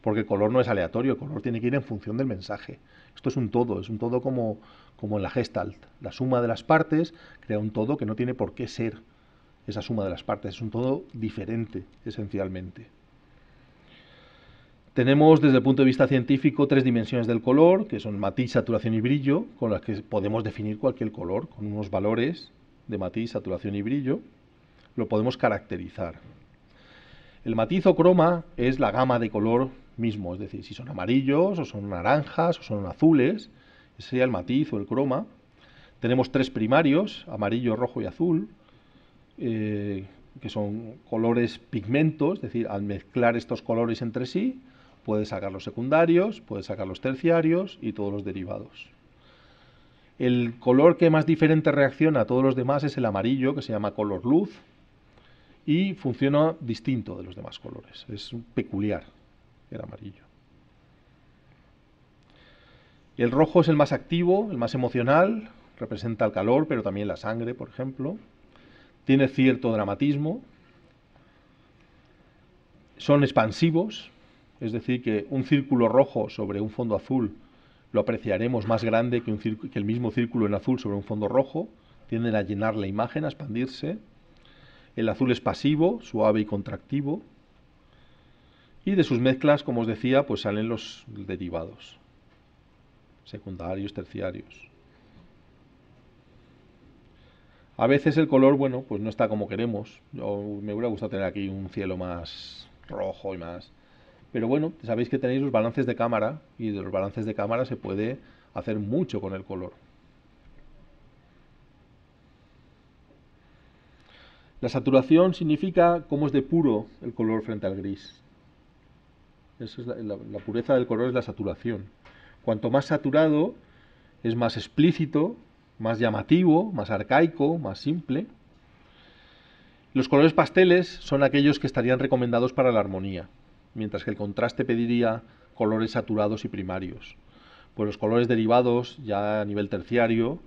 Porque el color no es aleatorio, el color tiene que ir en función del mensaje. Esto es un todo, es un todo como, como en la gestalt. La suma de las partes crea un todo que no tiene por qué ser esa suma de las partes, es un todo diferente esencialmente. Tenemos desde el punto de vista científico tres dimensiones del color, que son matiz, saturación y brillo, con las que podemos definir cualquier color con unos valores de matiz, saturación y brillo. Lo podemos caracterizar. El matiz o croma es la gama de color mismo, es decir, si son amarillos o son naranjas o son azules, ese sería el matiz o el croma. Tenemos tres primarios, amarillo, rojo y azul, eh, que son colores pigmentos, es decir, al mezclar estos colores entre sí, Puedes sacar los secundarios, puedes sacar los terciarios y todos los derivados. El color que más diferente reacciona a todos los demás es el amarillo, que se llama color luz, y funciona distinto de los demás colores. Es peculiar el amarillo. El rojo es el más activo, el más emocional, representa el calor, pero también la sangre, por ejemplo. Tiene cierto dramatismo. Son expansivos, es decir, que un círculo rojo sobre un fondo azul lo apreciaremos más grande que, el mismo círculo en azul sobre un fondo rojo. Tienden a llenar la imagen, a expandirse. El azul es pasivo, suave y contractivo. Y de sus mezclas, como os decía, pues salen los derivados, secundarios, terciarios. A veces el color, bueno, pues no está como queremos. me hubiera gustado tener aquí un cielo más rojo y más... Pero bueno, sabéis que tenéis los balances de cámara y de los balances de cámara se puede hacer mucho con el color. La saturación significa cómo es de puro el color frente al gris. la, pureza del color es la saturación. Cuanto más saturado, es más explícito, más llamativo, más arcaico, más simple. Los colores pasteles son aquellos que estarían recomendados para la armonía mientras que el contraste pediría colores saturados y primarios. Pues los colores derivados, ya a nivel terciario,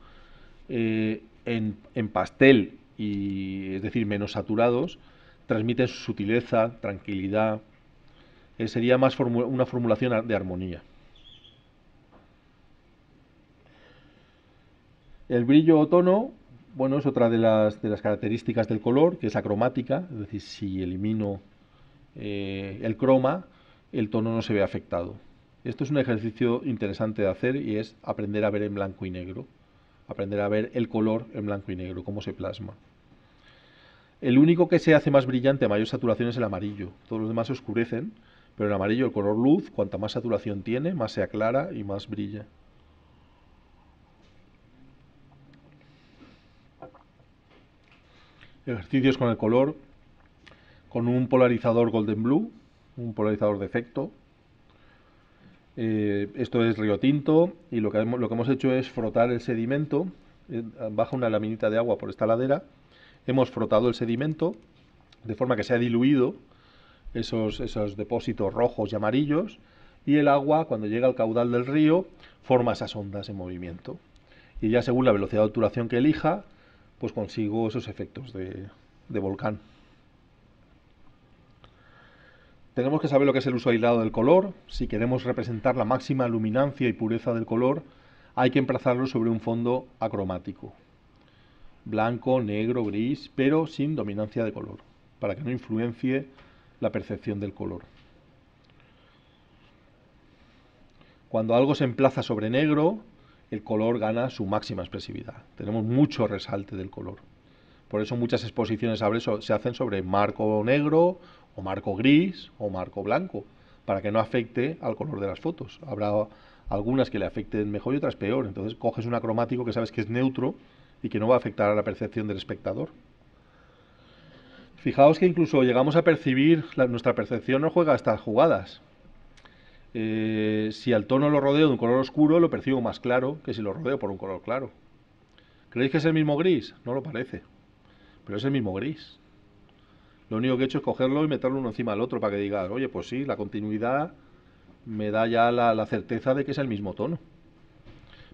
eh, en, pastel y es decir, menos saturados, transmiten sutileza, tranquilidad. Eh, sería más una formulación de armonía. El brillo o tono, bueno, es otra de las, de las características del color, que es acromática, es decir, si elimino eh, el croma, el tono no se ve afectado. Esto es un ejercicio interesante de hacer y es aprender a ver en blanco y negro, aprender a ver el color en blanco y negro, cómo se plasma. El único que se hace más brillante a mayor saturación es el amarillo. Todos los demás se oscurecen, pero el amarillo, el color luz, cuanta más saturación tiene, más se aclara y más brilla. Ejercicios con el color con un polarizador Golden Blue, un polarizador de efecto. Eh, esto es río tinto y lo que, hemos, hecho es frotar el sedimento, eh, baja una laminita de agua por esta ladera, hemos frotado el sedimento de forma que se ha diluido esos, depósitos rojos y amarillos y el agua cuando llega al caudal del río forma esas ondas en movimiento y ya según la velocidad de obturación que elija pues consigo esos efectos de volcán. Tenemos que saber lo que es el uso aislado del color. Si queremos representar la máxima luminancia y pureza del color, hay que emplazarlo sobre un fondo acromático. Blanco, negro, gris, pero sin dominancia de color, para que no influencie la percepción del color. Cuando algo se emplaza sobre negro, el color gana su máxima expresividad. Tenemos mucho resalte del color. Por eso muchas exposiciones se hacen sobre marco negro o marco gris o marco blanco, para que no afecte al color de las fotos. Habrá algunas que le afecten mejor y otras peor. Entonces coges un acromático que sabes que es neutro y que no va a afectar a la percepción del espectador. Fijaos que incluso llegamos a percibir, nuestra percepción no juega a estas jugadas. Eh, si al tono lo rodeo de un color oscuro, lo percibo más claro que si lo rodeo por un color claro. ¿Creéis que es el mismo gris? No lo parece, pero es el mismo gris. Lo único que he hecho es cogerlo y meterlo uno encima del otro para que digas, oye, pues sí, la continuidad me da ya la, la certeza de que es el mismo tono.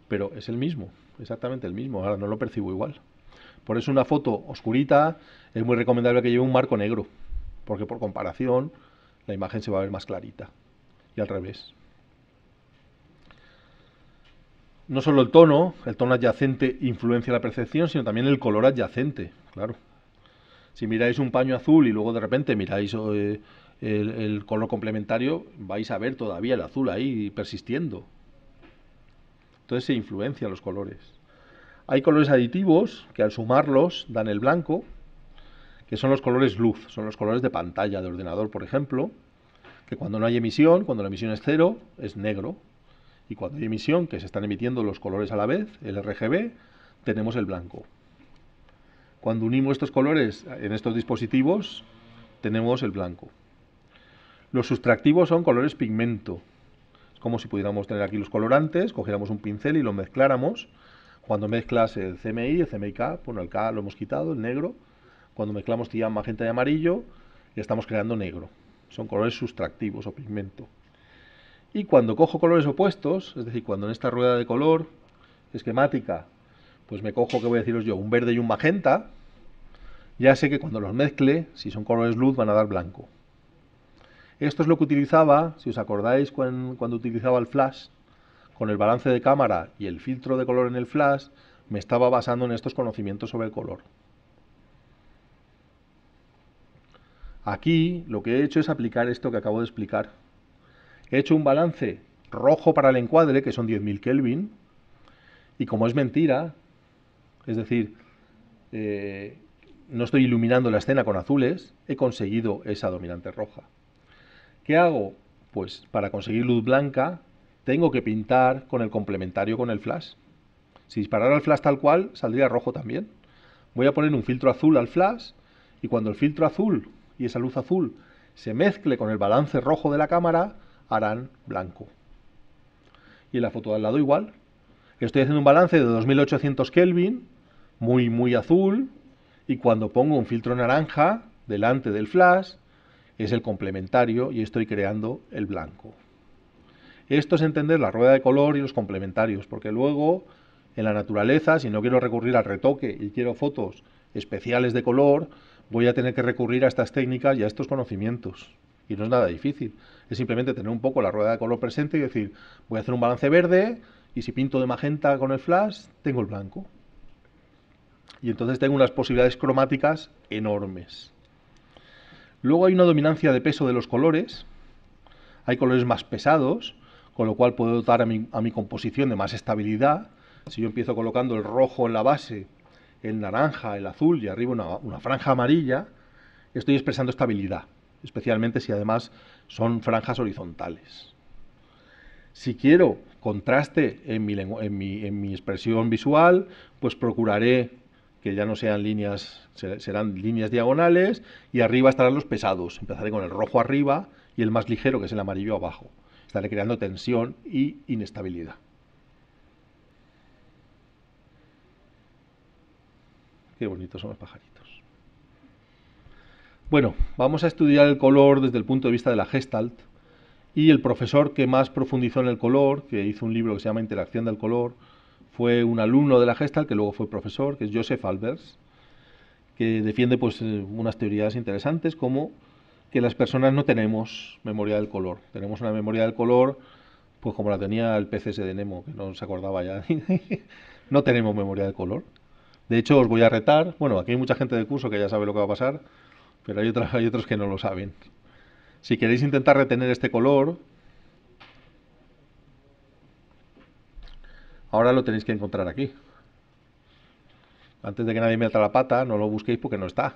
Pero es el mismo, exactamente el mismo, ahora no lo percibo igual. Por eso una foto oscurita es muy recomendable que lleve un marco negro, porque por comparación la imagen se va a ver más clarita. Y al revés. No solo el tono, el tono adyacente influencia la percepción, sino también el color adyacente, claro si miráis un paño azul y luego de repente miráis eh, el, el color complementario, vais a ver todavía el azul ahí persistiendo. Entonces se influencian los colores. Hay colores aditivos que al sumarlos dan el blanco, que son los colores luz, son los colores de pantalla de ordenador, por ejemplo, que cuando no hay emisión, cuando la emisión es cero, es negro. Y cuando hay emisión, que se están emitiendo los colores a la vez, el RGB, tenemos el blanco. Cuando unimos estos colores en estos dispositivos, tenemos el blanco. Los sustractivos son colores pigmento. Es como si pudiéramos tener aquí los colorantes, cogiéramos un pincel y lo mezcláramos. Cuando mezclas el CMI, el CMYK, bueno, el K lo hemos quitado, el negro. Cuando mezclamos tian, magenta y amarillo, ya estamos creando negro. Son colores sustractivos o pigmento. Y cuando cojo colores opuestos, es decir, cuando en esta rueda de color esquemática pues me cojo, que voy a deciros yo? Un verde y un magenta. Ya sé que cuando los mezcle, si son colores luz, van a dar blanco. Esto es lo que utilizaba, si os acordáis cuando, cuando utilizaba el flash, con el balance de cámara y el filtro de color en el flash, me estaba basando en estos conocimientos sobre el color. Aquí lo que he hecho es aplicar esto que acabo de explicar. He hecho un balance rojo para el encuadre, que son 10.000 Kelvin, y como es mentira, es decir, eh, no estoy iluminando la escena con azules, he conseguido esa dominante roja. ¿Qué hago? Pues para conseguir luz blanca tengo que pintar con el complementario con el flash. Si disparara el flash tal cual, saldría rojo también. Voy a poner un filtro azul al flash y cuando el filtro azul y esa luz azul se mezcle con el balance rojo de la cámara, harán blanco. Y en la foto de al lado igual, estoy haciendo un balance de 2800 Kelvin, muy, muy azul, y cuando pongo un filtro naranja delante del flash, es el complementario y estoy creando el blanco. Esto es entender la rueda de color y los complementarios, porque luego en la naturaleza, si no quiero recurrir al retoque y quiero fotos especiales de color, voy a tener que recurrir a estas técnicas y a estos conocimientos. Y no es nada difícil, es simplemente tener un poco la rueda de color presente y decir, voy a hacer un balance verde, y si pinto de magenta con el flash, tengo el blanco. Y entonces tengo unas posibilidades cromáticas enormes. Luego hay una dominancia de peso de los colores. Hay colores más pesados, con lo cual puedo dotar a mi, composición de más estabilidad. Si yo empiezo colocando el rojo en la base, el naranja, el azul y arriba una, una franja amarilla, estoy expresando estabilidad, especialmente si además son franjas horizontales. Si quiero contraste en mi, en mi expresión visual, pues procuraré que ya no sean líneas, serán líneas diagonales, y arriba estarán los pesados. Empezaré con el rojo arriba y el más ligero, que es el amarillo, abajo. Estaré creando tensión y inestabilidad. Qué bonitos son los pajaritos. Bueno, vamos a estudiar el color desde el punto de vista de la Gestalt. Y el profesor que más profundizó en el color, que hizo un libro que se llama Interacción del color, fue un alumno de la Gestalt, que luego fue profesor, que es Joseph Albers, que defiende pues, eh, unas teorías interesantes como que las personas no tenemos memoria del color. Tenemos una memoria del color, pues como la tenía el PCS de Nemo, que no se acordaba ya. no tenemos memoria del color. De hecho, os voy a retar. Bueno, aquí hay mucha gente del curso que ya sabe lo que va a pasar, pero hay, hay otros que no lo saben. Si queréis intentar retener este color, ahora lo tenéis que encontrar aquí. Antes de que nadie me meta la pata, no lo busquéis porque no está.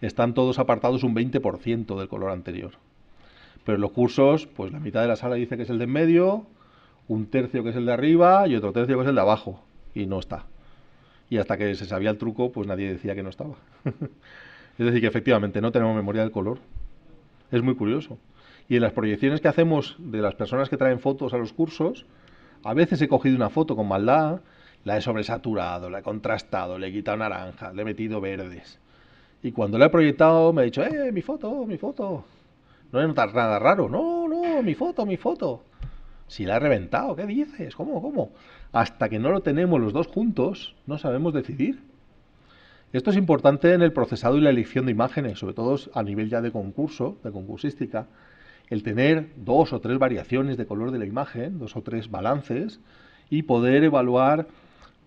Están todos apartados un 20% del color anterior. Pero en los cursos, pues la mitad de la sala dice que es el de en medio, un tercio que es el de arriba y otro tercio que es el de abajo. Y no está. Y hasta que se sabía el truco, pues nadie decía que no estaba. es decir, que efectivamente no tenemos memoria del color. Es muy curioso. Y en las proyecciones que hacemos de las personas que traen fotos a los cursos, a veces he cogido una foto con maldad, la he sobresaturado, la he contrastado, le he quitado naranja, le he metido verdes. Y cuando la he proyectado me ha dicho, ¡eh, mi foto, mi foto! No he notado nada raro, no, no, mi foto, mi foto. Si la he reventado, ¿qué dices? ¿Cómo, cómo? Hasta que no lo tenemos los dos juntos, no sabemos decidir. Esto es importante en el procesado y la elección de imágenes, sobre todo a nivel ya de concurso, de concursística, el tener dos o tres variaciones de color de la imagen, dos o tres balances, y poder evaluar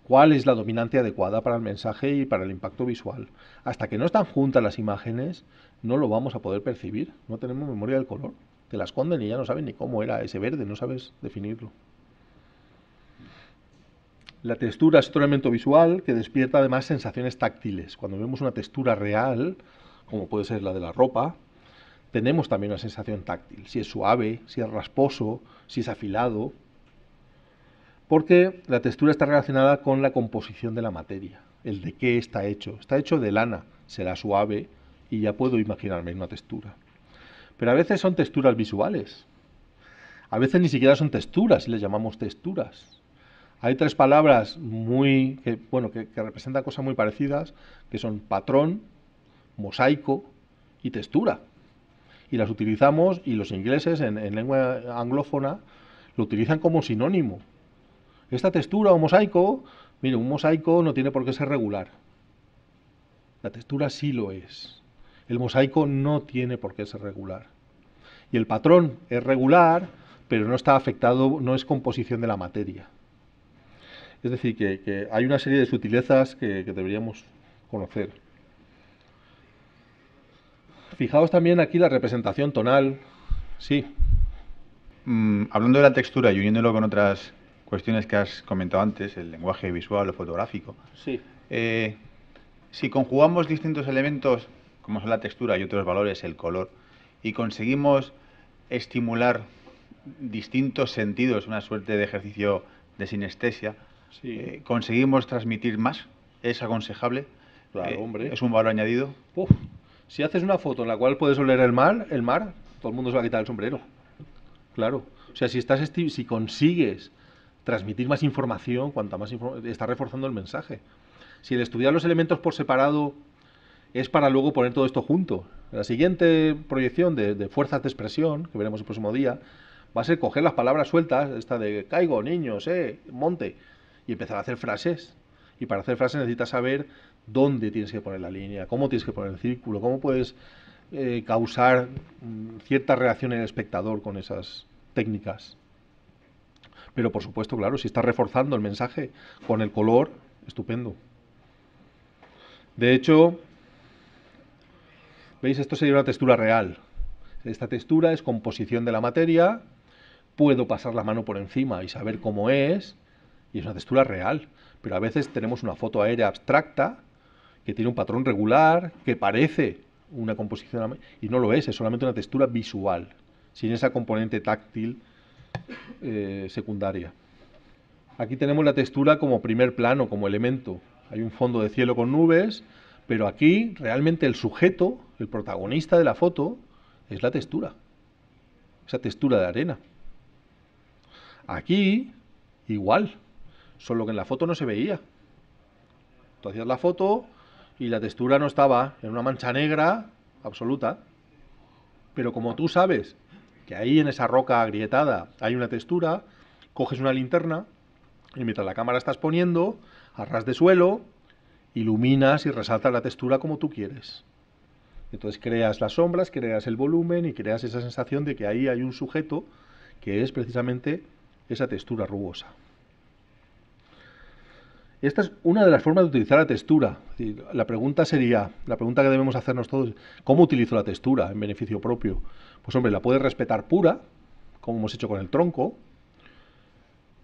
cuál es la dominante adecuada para el mensaje y para el impacto visual. Hasta que no están juntas las imágenes, no lo vamos a poder percibir, no tenemos memoria del color. Te la esconden y ya no sabes ni cómo era ese verde, no sabes definirlo. La textura es otro elemento visual que despierta además sensaciones táctiles. Cuando vemos una textura real, como puede ser la de la ropa, tenemos también una sensación táctil, si es suave, si es rasposo, si es afilado, porque la textura está relacionada con la composición de la materia, el de qué está hecho. Está hecho de lana, será suave y ya puedo imaginarme una textura. Pero a veces son texturas visuales. A veces ni siquiera son texturas y les llamamos texturas. Hay tres palabras muy, que, bueno, que, representan cosas muy parecidas, que son patrón, mosaico y textura. Y las utilizamos, y los ingleses en, en lengua anglófona lo utilizan como sinónimo. Esta textura o mosaico, mire, un mosaico no tiene por qué ser regular. La textura sí lo es. El mosaico no tiene por qué ser regular. Y el patrón es regular, pero no está afectado, no es composición de la materia. Es decir, que, hay una serie de sutilezas que, deberíamos conocer. Fijaos también aquí la representación tonal. Sí. Mm, hablando de la textura y uniéndolo con otras cuestiones que has comentado antes, el lenguaje visual o fotográfico. Sí. Eh, si conjugamos distintos elementos, como son la textura y otros valores, el color, y conseguimos estimular distintos sentidos, una suerte de ejercicio de sinestesia, si eh, conseguimos transmitir más, es aconsejable. Claro, eh, hombre. Es un valor añadido. Si haces una foto en la cual puedes oler el mar, el mar, todo el mundo se va a quitar el sombrero. Claro. O sea, si estás si consigues transmitir más información, cuanta más está reforzando el mensaje. Si el estudiar los elementos por separado es para luego poner todo esto junto. La siguiente proyección de, fuerzas de expresión, que veremos el próximo día, va a ser coger las palabras sueltas, esta de caigo, niños, eh, monte, y empezar a hacer frases. Y para hacer frases necesitas saber dónde tienes que poner la línea, cómo tienes que poner el círculo, cómo puedes eh, causar mm, cierta reacción en el espectador con esas técnicas. Pero por supuesto, claro, si estás reforzando el mensaje con el color, estupendo. De hecho, ¿veis? Esto sería una textura real. Esta textura es composición de la materia, puedo pasar la mano por encima y saber cómo es, y es una textura real. Pero a veces tenemos una foto aérea abstracta que tiene un patrón regular, que parece una composición y no lo es, es solamente una textura visual, sin esa componente táctil eh, secundaria. Aquí tenemos la textura como primer plano, como elemento. Hay un fondo de cielo con nubes, pero aquí realmente el sujeto, el protagonista de la foto, es la textura. Esa textura de arena. Aquí, igual solo que en la foto no se veía. Tú hacías la foto y la textura no estaba, en una mancha negra absoluta. Pero como tú sabes que ahí en esa roca agrietada hay una textura, coges una linterna y mientras la cámara estás poniendo, a ras de suelo, iluminas y resaltas la textura como tú quieres. Entonces creas las sombras, creas el volumen y creas esa sensación de que ahí hay un sujeto que es precisamente esa textura rugosa. Y esta es una de las formas de utilizar la textura. La pregunta sería, la pregunta que debemos hacernos todos, ¿cómo utilizo la textura en beneficio propio? Pues hombre, la puedes respetar pura, como hemos hecho con el tronco,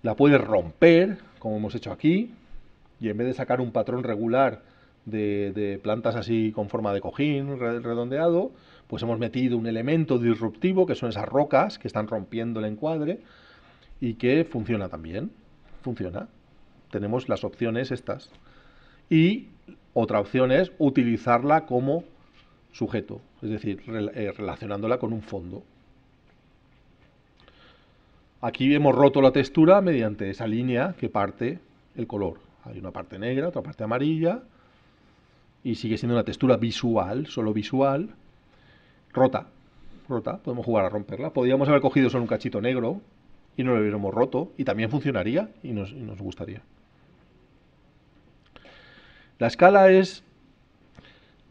la puedes romper, como hemos hecho aquí, y en vez de sacar un patrón regular de, de, plantas así con forma de cojín redondeado, pues hemos metido un elemento disruptivo que son esas rocas que están rompiendo el encuadre y que funciona también, funciona tenemos las opciones estas. Y otra opción es utilizarla como sujeto, es decir, eh, relacionándola con un fondo. Aquí hemos roto la textura mediante esa línea que parte el color. Hay una parte negra, otra parte amarilla, y sigue siendo una textura visual, solo visual, rota. Rota, podemos jugar a romperla. Podríamos haber cogido solo un cachito negro y no lo hubiéramos roto, y también funcionaría y nos, y nos gustaría. La escala es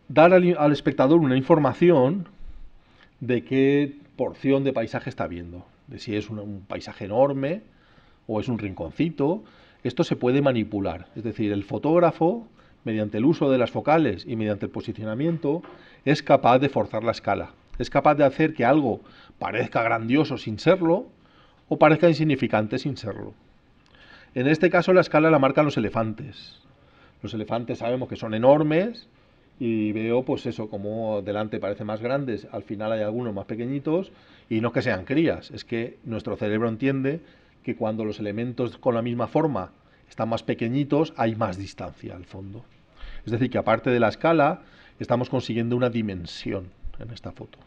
dar al, espectador una información de qué porción de paisaje está viendo, de si es un, un paisaje enorme o es un rinconcito. Esto se puede manipular, es decir, el fotógrafo mediante el uso de las focales y mediante el posicionamiento, es capaz de forzar la escala. Es capaz de hacer que algo parezca grandioso sin serlo o parezca insignificante sin serlo. En este caso la escala la marcan los elefantes. Los elefantes sabemos que son enormes y veo pues eso, como delante parece más grandes, al final hay algunos más pequeñitos y no que sean crías, es que nuestro cerebro entiende que cuando los elementos con la misma forma están más pequeñitos, hay más distancia al fondo. Es decir, que aparte de la escala, estamos consiguiendo una dimensión en esta foto,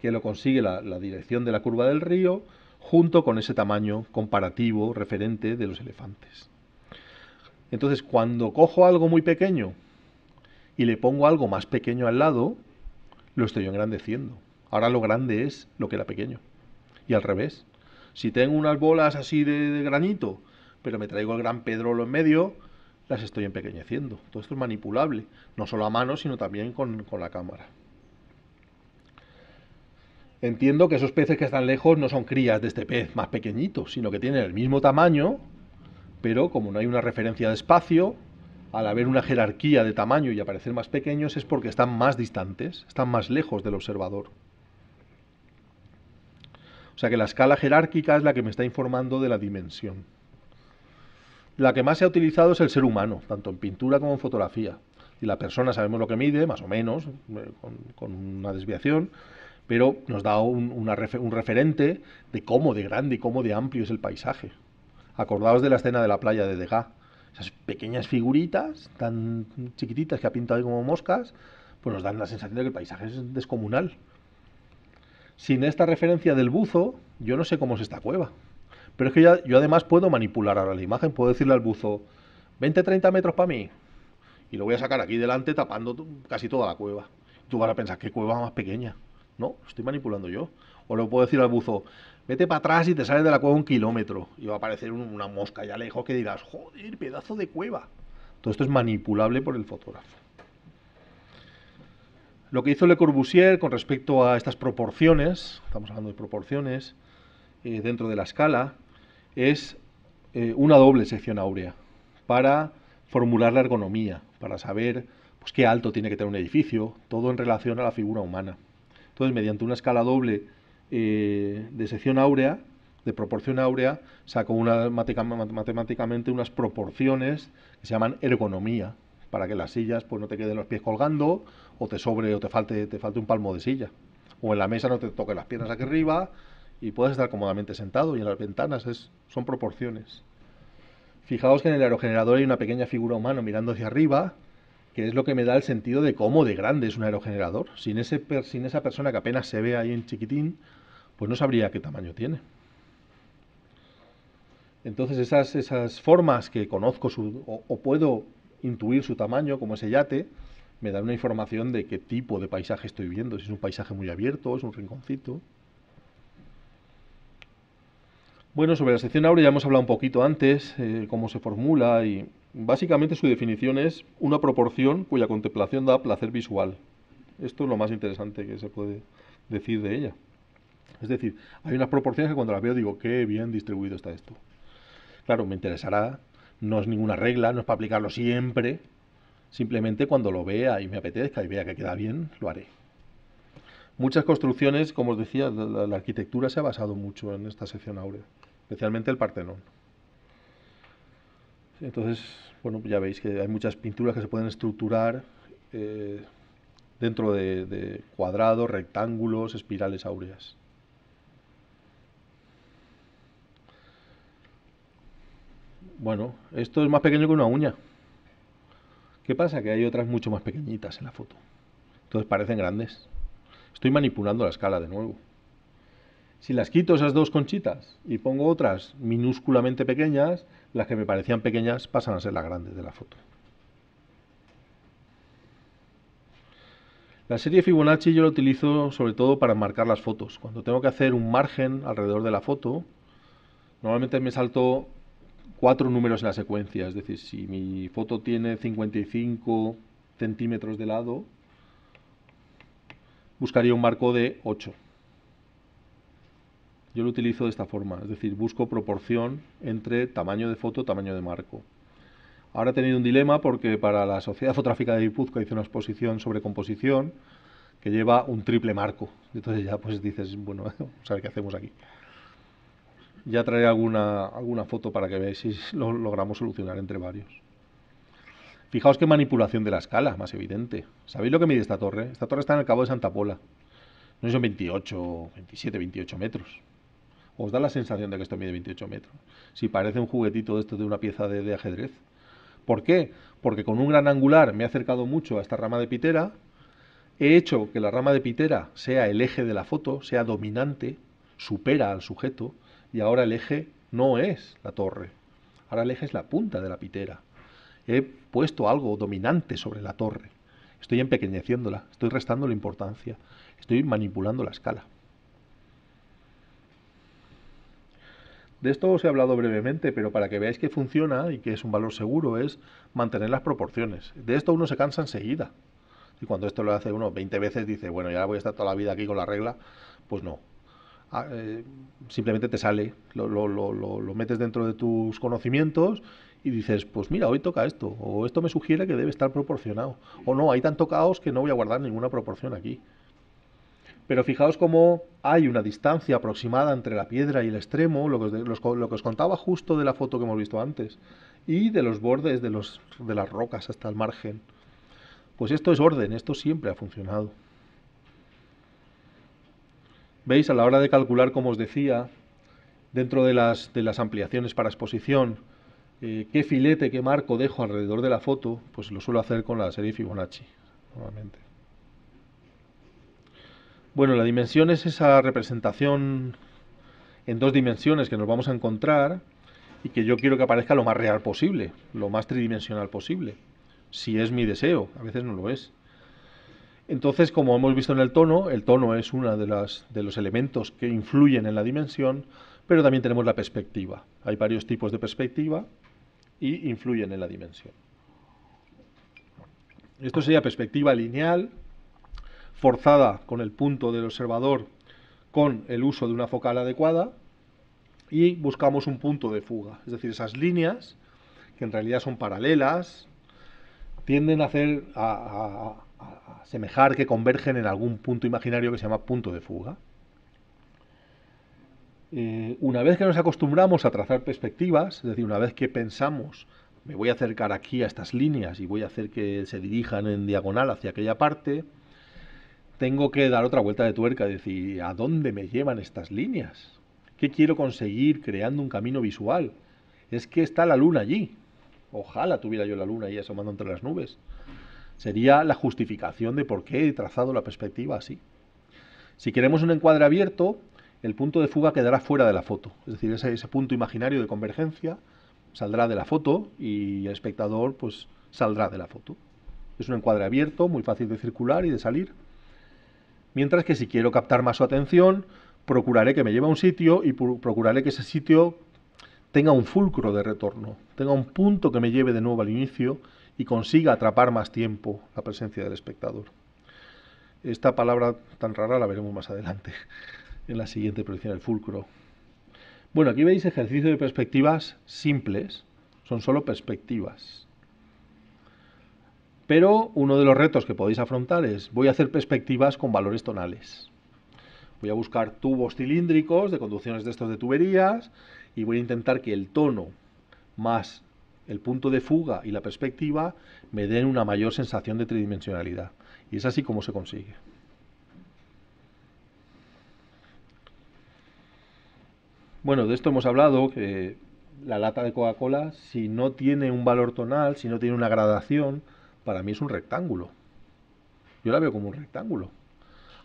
que lo consigue la dirección de la curva del río junto con ese tamaño comparativo referente de los elefantes. Entonces, cuando cojo algo muy pequeño y le pongo algo más pequeño al lado, lo estoy engrandeciendo. Ahora lo grande es lo que era pequeño. Y al revés. Si tengo unas bolas así de, granito, pero me traigo el gran pedrolo en medio, las estoy empequeñeciendo. Todo esto es manipulable, no solo a mano, sino también con, con la cámara. Entiendo que esos peces que están lejos no son crías de este pez más pequeñito, sino que tienen el mismo tamaño, pero como no hay una referencia de espacio, al haber una jerarquía de tamaño y aparecer más pequeños es porque están más distantes, están más lejos del observador. O sea que la escala jerárquica es la que me está informando de la dimensión. La que más se ha utilizado es el ser humano, tanto en pintura como en fotografía. Y la persona sabemos lo que mide, más o menos, eh, con, una desviación, pero nos da un referente de cómo de grande y cómo de amplio es el paisaje. Acordaos de la escena de la playa de Degas. Esas pequeñas figuritas tan chiquititas que ha pintado como moscas, pues nos dan la sensación de que el paisaje es descomunal. Sin esta referencia del buzo, yo no sé cómo es esta cueva. Pero es que yo además puedo manipular ahora la imagen, puedo decirle al buzo, 20-30 metros para mí. Y lo voy a sacar aquí delante tapando casi toda la cueva. Tú vas a pensar, ¿qué cueva más pequeña? No, lo estoy manipulando yo. O le puedo decir al buzo, vete para atrás y te sales de la cueva un kilómetro y va a aparecer una mosca ya lejos que dirás, joder, pedazo de cueva. Todo esto es manipulable por el fotógrafo. Lo que hizo Le Corbusier con respecto a estas proporciones, estamos hablando de proporciones eh, dentro de la escala, es eh, una doble sección áurea para formular la ergonomía, para saber pues, qué alto tiene que tener un edificio, todo en relación a la figura humana. Entonces, mediante una escala doble eh, de sección áurea, de proporción áurea, ...saco una, matemáticamente unas proporciones que se llaman ergonomía, para que las sillas pues, no te queden los pies colgando o te sobre o te falte, te falte un palmo de silla. O en la mesa no te toquen las piernas aquí arriba y puedes estar cómodamente sentado y en las ventanas es, son proporciones. Fijaos que en el aerogenerador hay una pequeña figura humana mirando hacia arriba, que es lo que me da el sentido de cómo de grande es un aerogenerador. Sin, ese, sin esa persona que apenas se ve ahí en chiquitín, pues no sabría qué tamaño tiene. Entonces esas, esas formas que conozco o, puedo intuir su tamaño, como ese yate, me dan una información de qué tipo de paisaje estoy viendo, si es un paisaje muy abierto, es un rinconcito. Bueno, sobre la sección áurea ya hemos hablado un poquito antes, eh, cómo se formula y básicamente su definición es una proporción cuya contemplación da placer visual. Esto es lo más interesante que se puede decir de ella. Es decir, hay unas proporciones que cuando las veo digo, qué bien distribuido está esto. Claro, me interesará, no es ninguna regla, no es para aplicarlo siempre, simplemente cuando lo vea y me apetezca y vea que queda bien, lo haré. Muchas construcciones, como os decía, la, arquitectura se ha basado mucho en esta sección áurea, especialmente el Partenón. Entonces, bueno, ya veis que hay muchas pinturas que se pueden estructurar eh, dentro de cuadrados, rectángulos, espirales áureas. Bueno, esto es más pequeño que una uña. ¿Qué pasa? Que hay otras mucho más pequeñitas en la foto. Entonces parecen grandes. Estoy manipulando la escala de nuevo. Si las quito esas dos conchitas y pongo otras minúsculamente pequeñas, las que me parecían pequeñas pasan a ser las grandes de la foto. La serie Fibonacci yo la utilizo sobre todo para marcar las fotos. Cuando tengo que hacer un margen alrededor de la foto, normalmente me salto cuatro números en la secuencia. Es decir, si mi foto tiene 55 centímetros de lado, buscaría un marco de 8. Yo lo utilizo de esta forma, es decir, busco proporción entre tamaño de foto, tamaño de marco. Ahora he tenido un dilema porque para la Sociedad Fotográfica de Guipúzcoa hice una exposición sobre composición que lleva un triple marco. Entonces ya pues dices, bueno, vamos qué hacemos aquí. Ya traeré alguna, alguna foto para que veáis si lo logramos solucionar entre varios. Fijaos qué manipulación de la escala, más evidente. ¿Sabéis lo que mide esta torre? Esta torre está en el Cabo de Santa Pola. No son 28, 27, 28 metros. Os da la sensación de que esto mide 28 metros. Si parece un juguetito de esto de una pieza de, de ajedrez. ¿Por qué? Porque con un gran angular me he acercado mucho a esta rama de pitera, he hecho que la rama de pitera sea el eje de la foto, sea dominante, supera al sujeto, y ahora el eje no es la torre, ahora el eje es la punta de la pitera. He puesto algo dominante sobre la torre, estoy empequeñeciéndola, estoy restando la importancia, estoy manipulando la escala. De esto os he hablado brevemente, pero para que veáis que funciona y que es un valor seguro es mantener las proporciones. De esto uno se cansa enseguida. Y cuando esto lo hace uno 20 veces dice, bueno, ya voy a estar toda la vida aquí con la regla, pues no, Ah, eh, simplemente te sale, lo, metes dentro de tus conocimientos y dices, pues mira, hoy toca esto, o esto me sugiere que debe estar proporcionado, o no, hay tanto caos que no voy a guardar ninguna proporción aquí. Pero fijaos cómo hay una distancia aproximada entre la piedra y el extremo, lo que, os contaba justo de la foto que hemos visto antes, y de los bordes de, de las rocas hasta el margen. Pues esto es orden, esto siempre ha funcionado. Veis, a la hora de calcular, como os decía, dentro de las, de las ampliaciones para exposición, eh, qué filete, qué marco dejo alrededor de la foto, pues lo suelo hacer con la serie Fibonacci, normalmente. Bueno, la dimensión es esa representación en dos dimensiones que nos vamos a encontrar y que yo quiero que aparezca lo más real posible, lo más tridimensional posible, si es mi deseo, a veces no lo es. Entonces, como hemos visto en el tono, el tono es uno de, de los elementos que influyen en la dimensión, pero también tenemos la perspectiva. Hay varios tipos de perspectiva y influyen en la dimensión. Esto sería perspectiva lineal, forzada con el punto del observador con el uso de una focal adecuada y buscamos un punto de fuga. Es decir, esas líneas, que en realidad son paralelas, tienden a, hacer, a, a, semejar que convergen en algún punto imaginario que se llama punto de fuga. Eh, una vez que nos acostumbramos a trazar perspectivas, es decir, una vez que pensamos, me voy a acercar aquí a estas líneas y voy a hacer que se dirijan en diagonal hacia aquella parte, tengo que dar otra vuelta de tuerca, decir, ¿a dónde me llevan estas líneas? ¿Qué quiero conseguir creando un camino visual? Es que está la luna allí. Ojalá tuviera yo la luna ahí asomando entre las nubes. Sería la justificación de por qué he trazado la perspectiva así. Si queremos un encuadre abierto, el punto de fuga quedará fuera de la foto, es decir, ese, punto imaginario de convergencia saldrá de la foto y el espectador pues saldrá de la foto. Es un encuadre abierto, muy fácil de circular y de salir. Mientras que si quiero captar más su atención, procuraré que me lleve a un sitio y procuraré que ese sitio tenga un fulcro de retorno, tenga un punto que me lleve de nuevo al inicio y consiga atrapar más tiempo la presencia del espectador. Esta palabra tan rara la veremos más adelante en la siguiente proyección del fulcro. Bueno, aquí veis ejercicio de perspectivas simples, son solo perspectivas. Pero uno de los retos que podéis afrontar es, voy a hacer perspectivas con valores tonales. Voy a buscar tubos cilíndricos de conducciones de estos de tuberías y voy a intentar que el tono más el punto de fuga y la perspectiva me den una mayor sensación de tridimensionalidad. Y es así como se consigue. Bueno, de esto hemos hablado, que la lata de Coca-Cola, si no tiene un valor tonal, si no tiene una gradación, para mí es un rectángulo. Yo la veo como un rectángulo.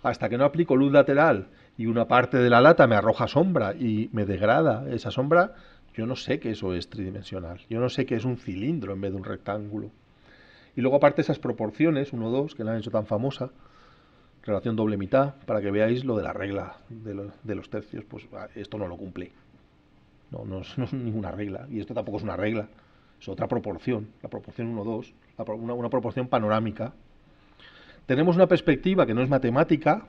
Hasta que no aplico luz lateral y una parte de la lata me arroja sombra y me degrada esa sombra, yo no sé que eso es tridimensional. Yo no sé que es un cilindro en vez de un rectángulo. Y luego aparte esas proporciones, 1, 2, que la han hecho tan famosa, relación doble mitad, para que veáis lo de la regla de, los tercios, pues esto no lo cumple. No, es, ninguna regla. Y esto tampoco es una regla. Es otra proporción, la proporción 1, 2, una proporción panorámica. Tenemos una perspectiva que no es matemática,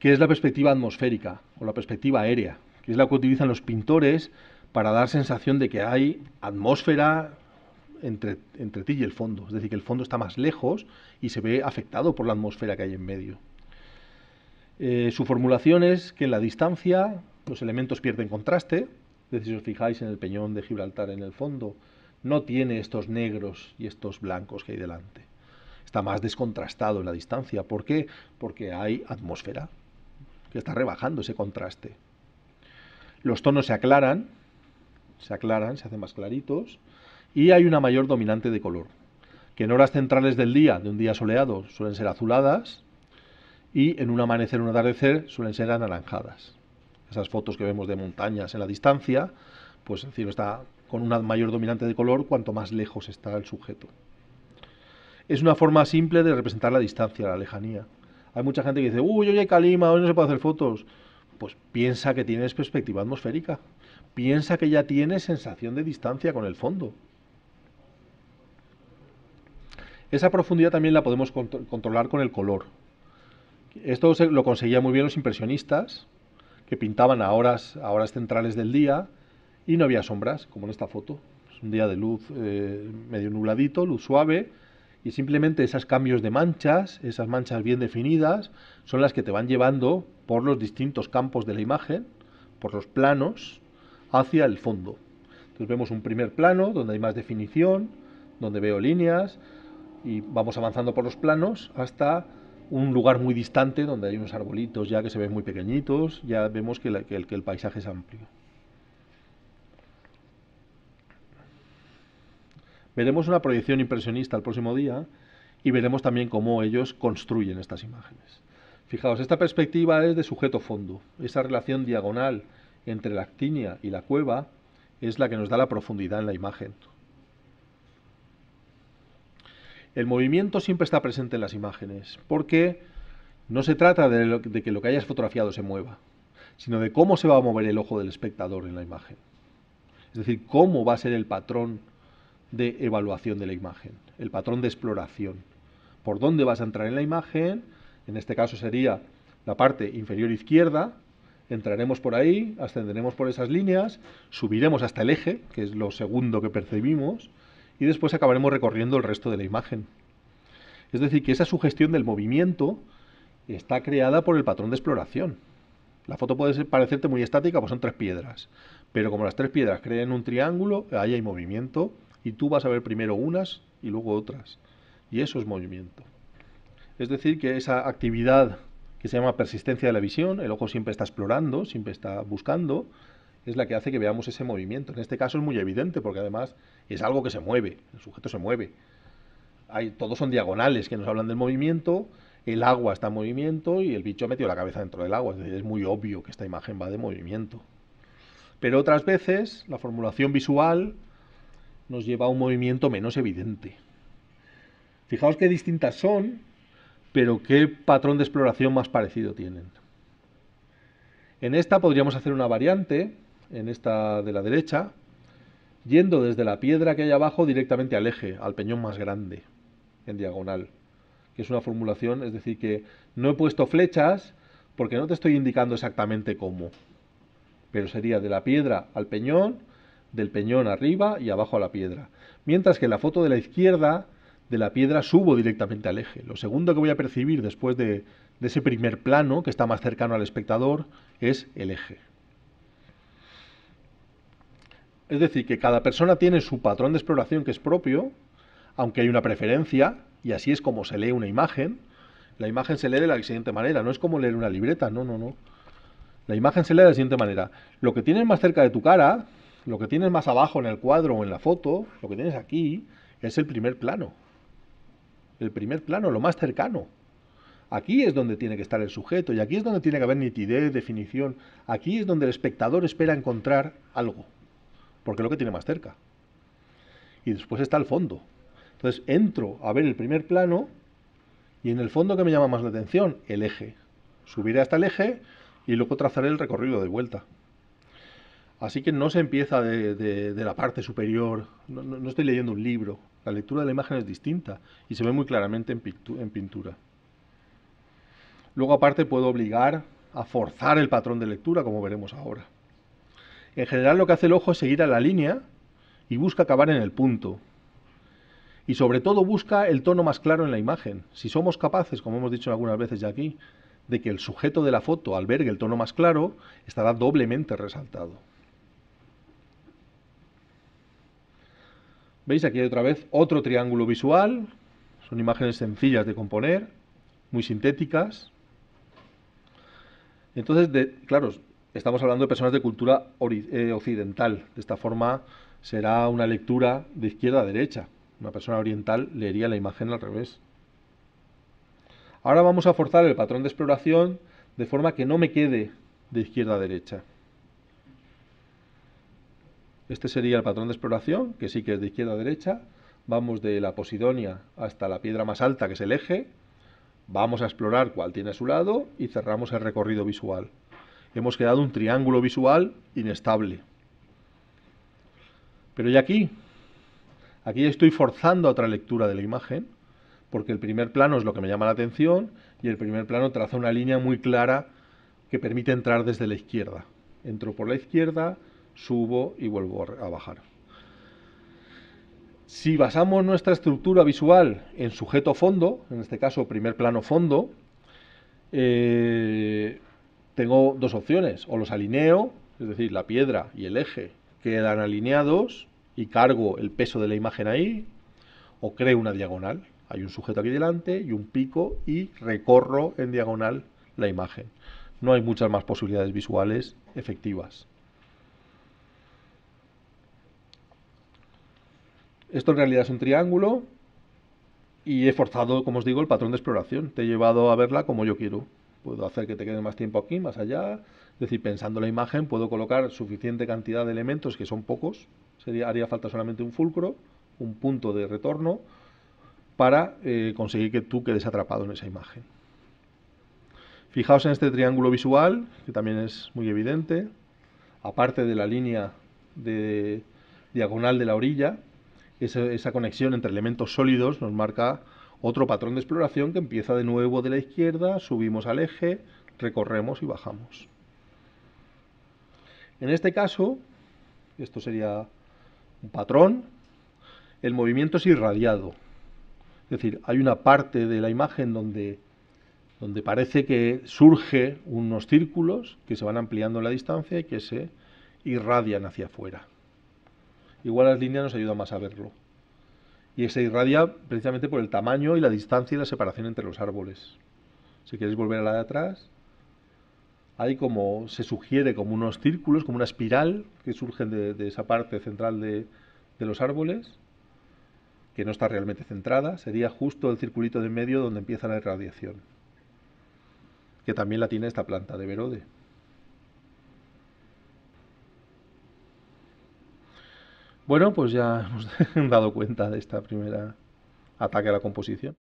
que es la perspectiva atmosférica o la perspectiva aérea, que es la que utilizan los pintores para dar sensación de que hay atmósfera entre, ti y el fondo. Es decir, que el fondo está más lejos y se ve afectado por la atmósfera que hay en medio. Eh, su formulación es que en la distancia los elementos pierden contraste. Es decir, si os fijáis en el peñón de Gibraltar en el fondo, no tiene estos negros y estos blancos que hay delante. Está más descontrastado en la distancia. ¿Por qué? Porque hay atmósfera que está rebajando ese contraste los tonos se aclaran, se aclaran, se hacen más claritos, y hay una mayor dominante de color, que en horas centrales del día, de un día soleado, suelen ser azuladas, y en un amanecer o un atardecer suelen ser anaranjadas. Esas fotos que vemos de montañas en la distancia, pues el cielo está con una mayor dominante de color cuanto más lejos está el sujeto. Es una forma simple de representar la distancia, la lejanía. Hay mucha gente que dice, uy, hoy hay calima, hoy no se puede hacer fotos pues piensa que tienes perspectiva atmosférica, piensa que ya tienes sensación de distancia con el fondo. Esa profundidad también la podemos controlar con el color. Esto lo conseguían muy bien los impresionistas, que pintaban a horas, horas centrales del día y no había sombras, como en esta foto. Es un día de luz eh, medio nubladito, luz suave, y simplemente esos cambios de manchas, esas manchas bien definidas, son las que te van llevando por los distintos campos de la imagen, por los planos, hacia el fondo. Entonces vemos un primer plano donde hay más definición, donde veo líneas y vamos avanzando por los planos hasta un lugar muy distante donde hay unos arbolitos ya que se ven muy pequeñitos, ya vemos que, que el paisaje es amplio. Veremos una proyección impresionista el próximo día y veremos también cómo ellos construyen estas imágenes. Fijaos, esta perspectiva es de sujeto-fondo. Esa relación diagonal entre la actinia y la cueva es la que nos da la profundidad en la imagen. El movimiento siempre está presente en las imágenes, porque no se trata de, de, que lo que hayas fotografiado se mueva, sino de cómo se va a mover el ojo del espectador en la imagen. Es decir, cómo va a ser el patrón de evaluación de la imagen, el patrón de exploración. ¿Por dónde vas a entrar en la imagen? En este caso sería la parte inferior izquierda. Entraremos por ahí, ascenderemos por esas líneas, subiremos hasta el eje, que es lo segundo que percibimos, y después acabaremos recorriendo el resto de la imagen. Es decir, que esa sugestión del movimiento está creada por el patrón de exploración. La foto puede parecerte muy estática, pues son tres piedras. Pero como las tres piedras crean un triángulo, ahí hay movimiento y tú vas a ver primero unas y luego otras. Y eso es movimiento. Es decir, que esa actividad que se llama persistencia de la visión, el ojo siempre está explorando, siempre está buscando, es la que hace que veamos ese movimiento. En este caso es muy evidente porque además es algo que se mueve, el sujeto se mueve. Hay, todos son diagonales que nos hablan del movimiento, el agua está en movimiento y el bicho ha metido la cabeza dentro del agua, es es muy obvio que esta imagen va de movimiento. Pero otras veces la formulación visual nos lleva a un movimiento menos evidente. Fijaos qué distintas son, pero qué patrón de exploración más parecido tienen. En esta podríamos hacer una variante, en esta de la derecha, yendo desde la piedra que hay abajo directamente al eje, al peñón más grande, en diagonal. Que es una formulación, es decir, que no he puesto flechas porque no te estoy indicando exactamente cómo. Pero sería de la piedra al peñón del peñón arriba y abajo a la piedra. Mientras que en la foto de la izquierda de la piedra subo directamente al eje. Lo segundo que voy a percibir después de, de ese primer plano, que está más cercano al espectador, es el eje. Es decir, que cada persona tiene su patrón de exploración que es propio, aunque hay una preferencia, y así es como se lee una imagen. La imagen se lee de la siguiente manera, no es como leer una libreta, no, no, no. La imagen se lee de la siguiente manera. Lo que tienes más cerca de tu cara lo que tienes más abajo en el cuadro o en la foto, lo que tienes aquí, es el primer plano. El primer plano, lo más cercano. Aquí es donde tiene que estar el sujeto y aquí es donde tiene que haber nitidez, definición. Aquí es donde el espectador espera encontrar algo, porque es lo que tiene más cerca. Y después está el fondo. Entonces entro a ver el primer plano y en el fondo que me llama más la atención, el eje. Subiré hasta el eje y luego trazaré el recorrido de vuelta. Así que no se empieza de, la parte superior, no, estoy leyendo un libro, la lectura de la imagen es distinta y se ve muy claramente en, en pintura. Luego aparte puedo obligar a forzar el patrón de lectura, como veremos ahora. En general lo que hace el ojo es seguir a la línea y busca acabar en el punto. Y sobre todo busca el tono más claro en la imagen. Si somos capaces, como hemos dicho algunas veces ya aquí, de que el sujeto de la foto albergue el tono más claro, estará doblemente resaltado. Veis, aquí hay otra vez otro triángulo visual. Son imágenes sencillas de componer, muy sintéticas. Entonces, claro, estamos hablando de personas de cultura eh, occidental. De esta forma será una lectura de izquierda a derecha. Una persona oriental leería la imagen al revés. Ahora vamos a forzar el patrón de exploración de forma que no me quede de izquierda a derecha. Este sería el patrón de exploración, que sí que es de izquierda a derecha. Vamos de la Posidonia hasta la piedra más alta, que es el eje. Vamos a explorar cuál tiene a su lado y cerramos el recorrido visual. Hemos quedado un triángulo visual inestable. Pero ya aquí, aquí estoy forzando otra lectura de la imagen, porque el primer plano es lo que me llama la atención y el primer plano traza una línea muy clara que permite entrar desde la izquierda. Entro por la izquierda, subo y vuelvo a bajar. Si basamos nuestra estructura visual en sujeto fondo, en este caso primer plano fondo, eh, tengo dos opciones, o los alineo, es decir, la piedra y el eje quedan alineados y cargo el peso de la imagen ahí, o creo una diagonal, hay un sujeto aquí delante y un pico y recorro en diagonal la imagen. No hay muchas más posibilidades visuales efectivas. Esto en realidad es un triángulo y he forzado, como os digo, el patrón de exploración. Te he llevado a verla como yo quiero. Puedo hacer que te quede más tiempo aquí, más allá. Es decir, pensando la imagen, puedo colocar suficiente cantidad de elementos, que son pocos. Sería, haría falta solamente un fulcro, un punto de retorno, para eh, conseguir que tú quedes atrapado en esa imagen. Fijaos en este triángulo visual, que también es muy evidente, aparte de la línea de diagonal de la orilla, esa, conexión entre elementos sólidos nos marca otro patrón de exploración que empieza de nuevo de la izquierda, subimos al eje, recorremos y bajamos. En este caso, esto sería un patrón, el movimiento es irradiado. Es decir, hay una parte de la imagen donde, donde parece que surge unos círculos que se van ampliando en la distancia y que se irradian hacia afuera. Igual las líneas nos ayudan más a verlo. Y se irradia precisamente por el tamaño y la distancia y la separación entre los árboles. Si queréis volver a la de atrás, hay como, se sugiere como unos círculos, como una espiral que surgen de, esa parte central de, de los árboles, que no está realmente centrada, sería justo el circulito de medio donde empieza la irradiación, que también la tiene esta planta de Verode. Bueno, pues ya hemos dado cuenta de esta primera ataque a la composición.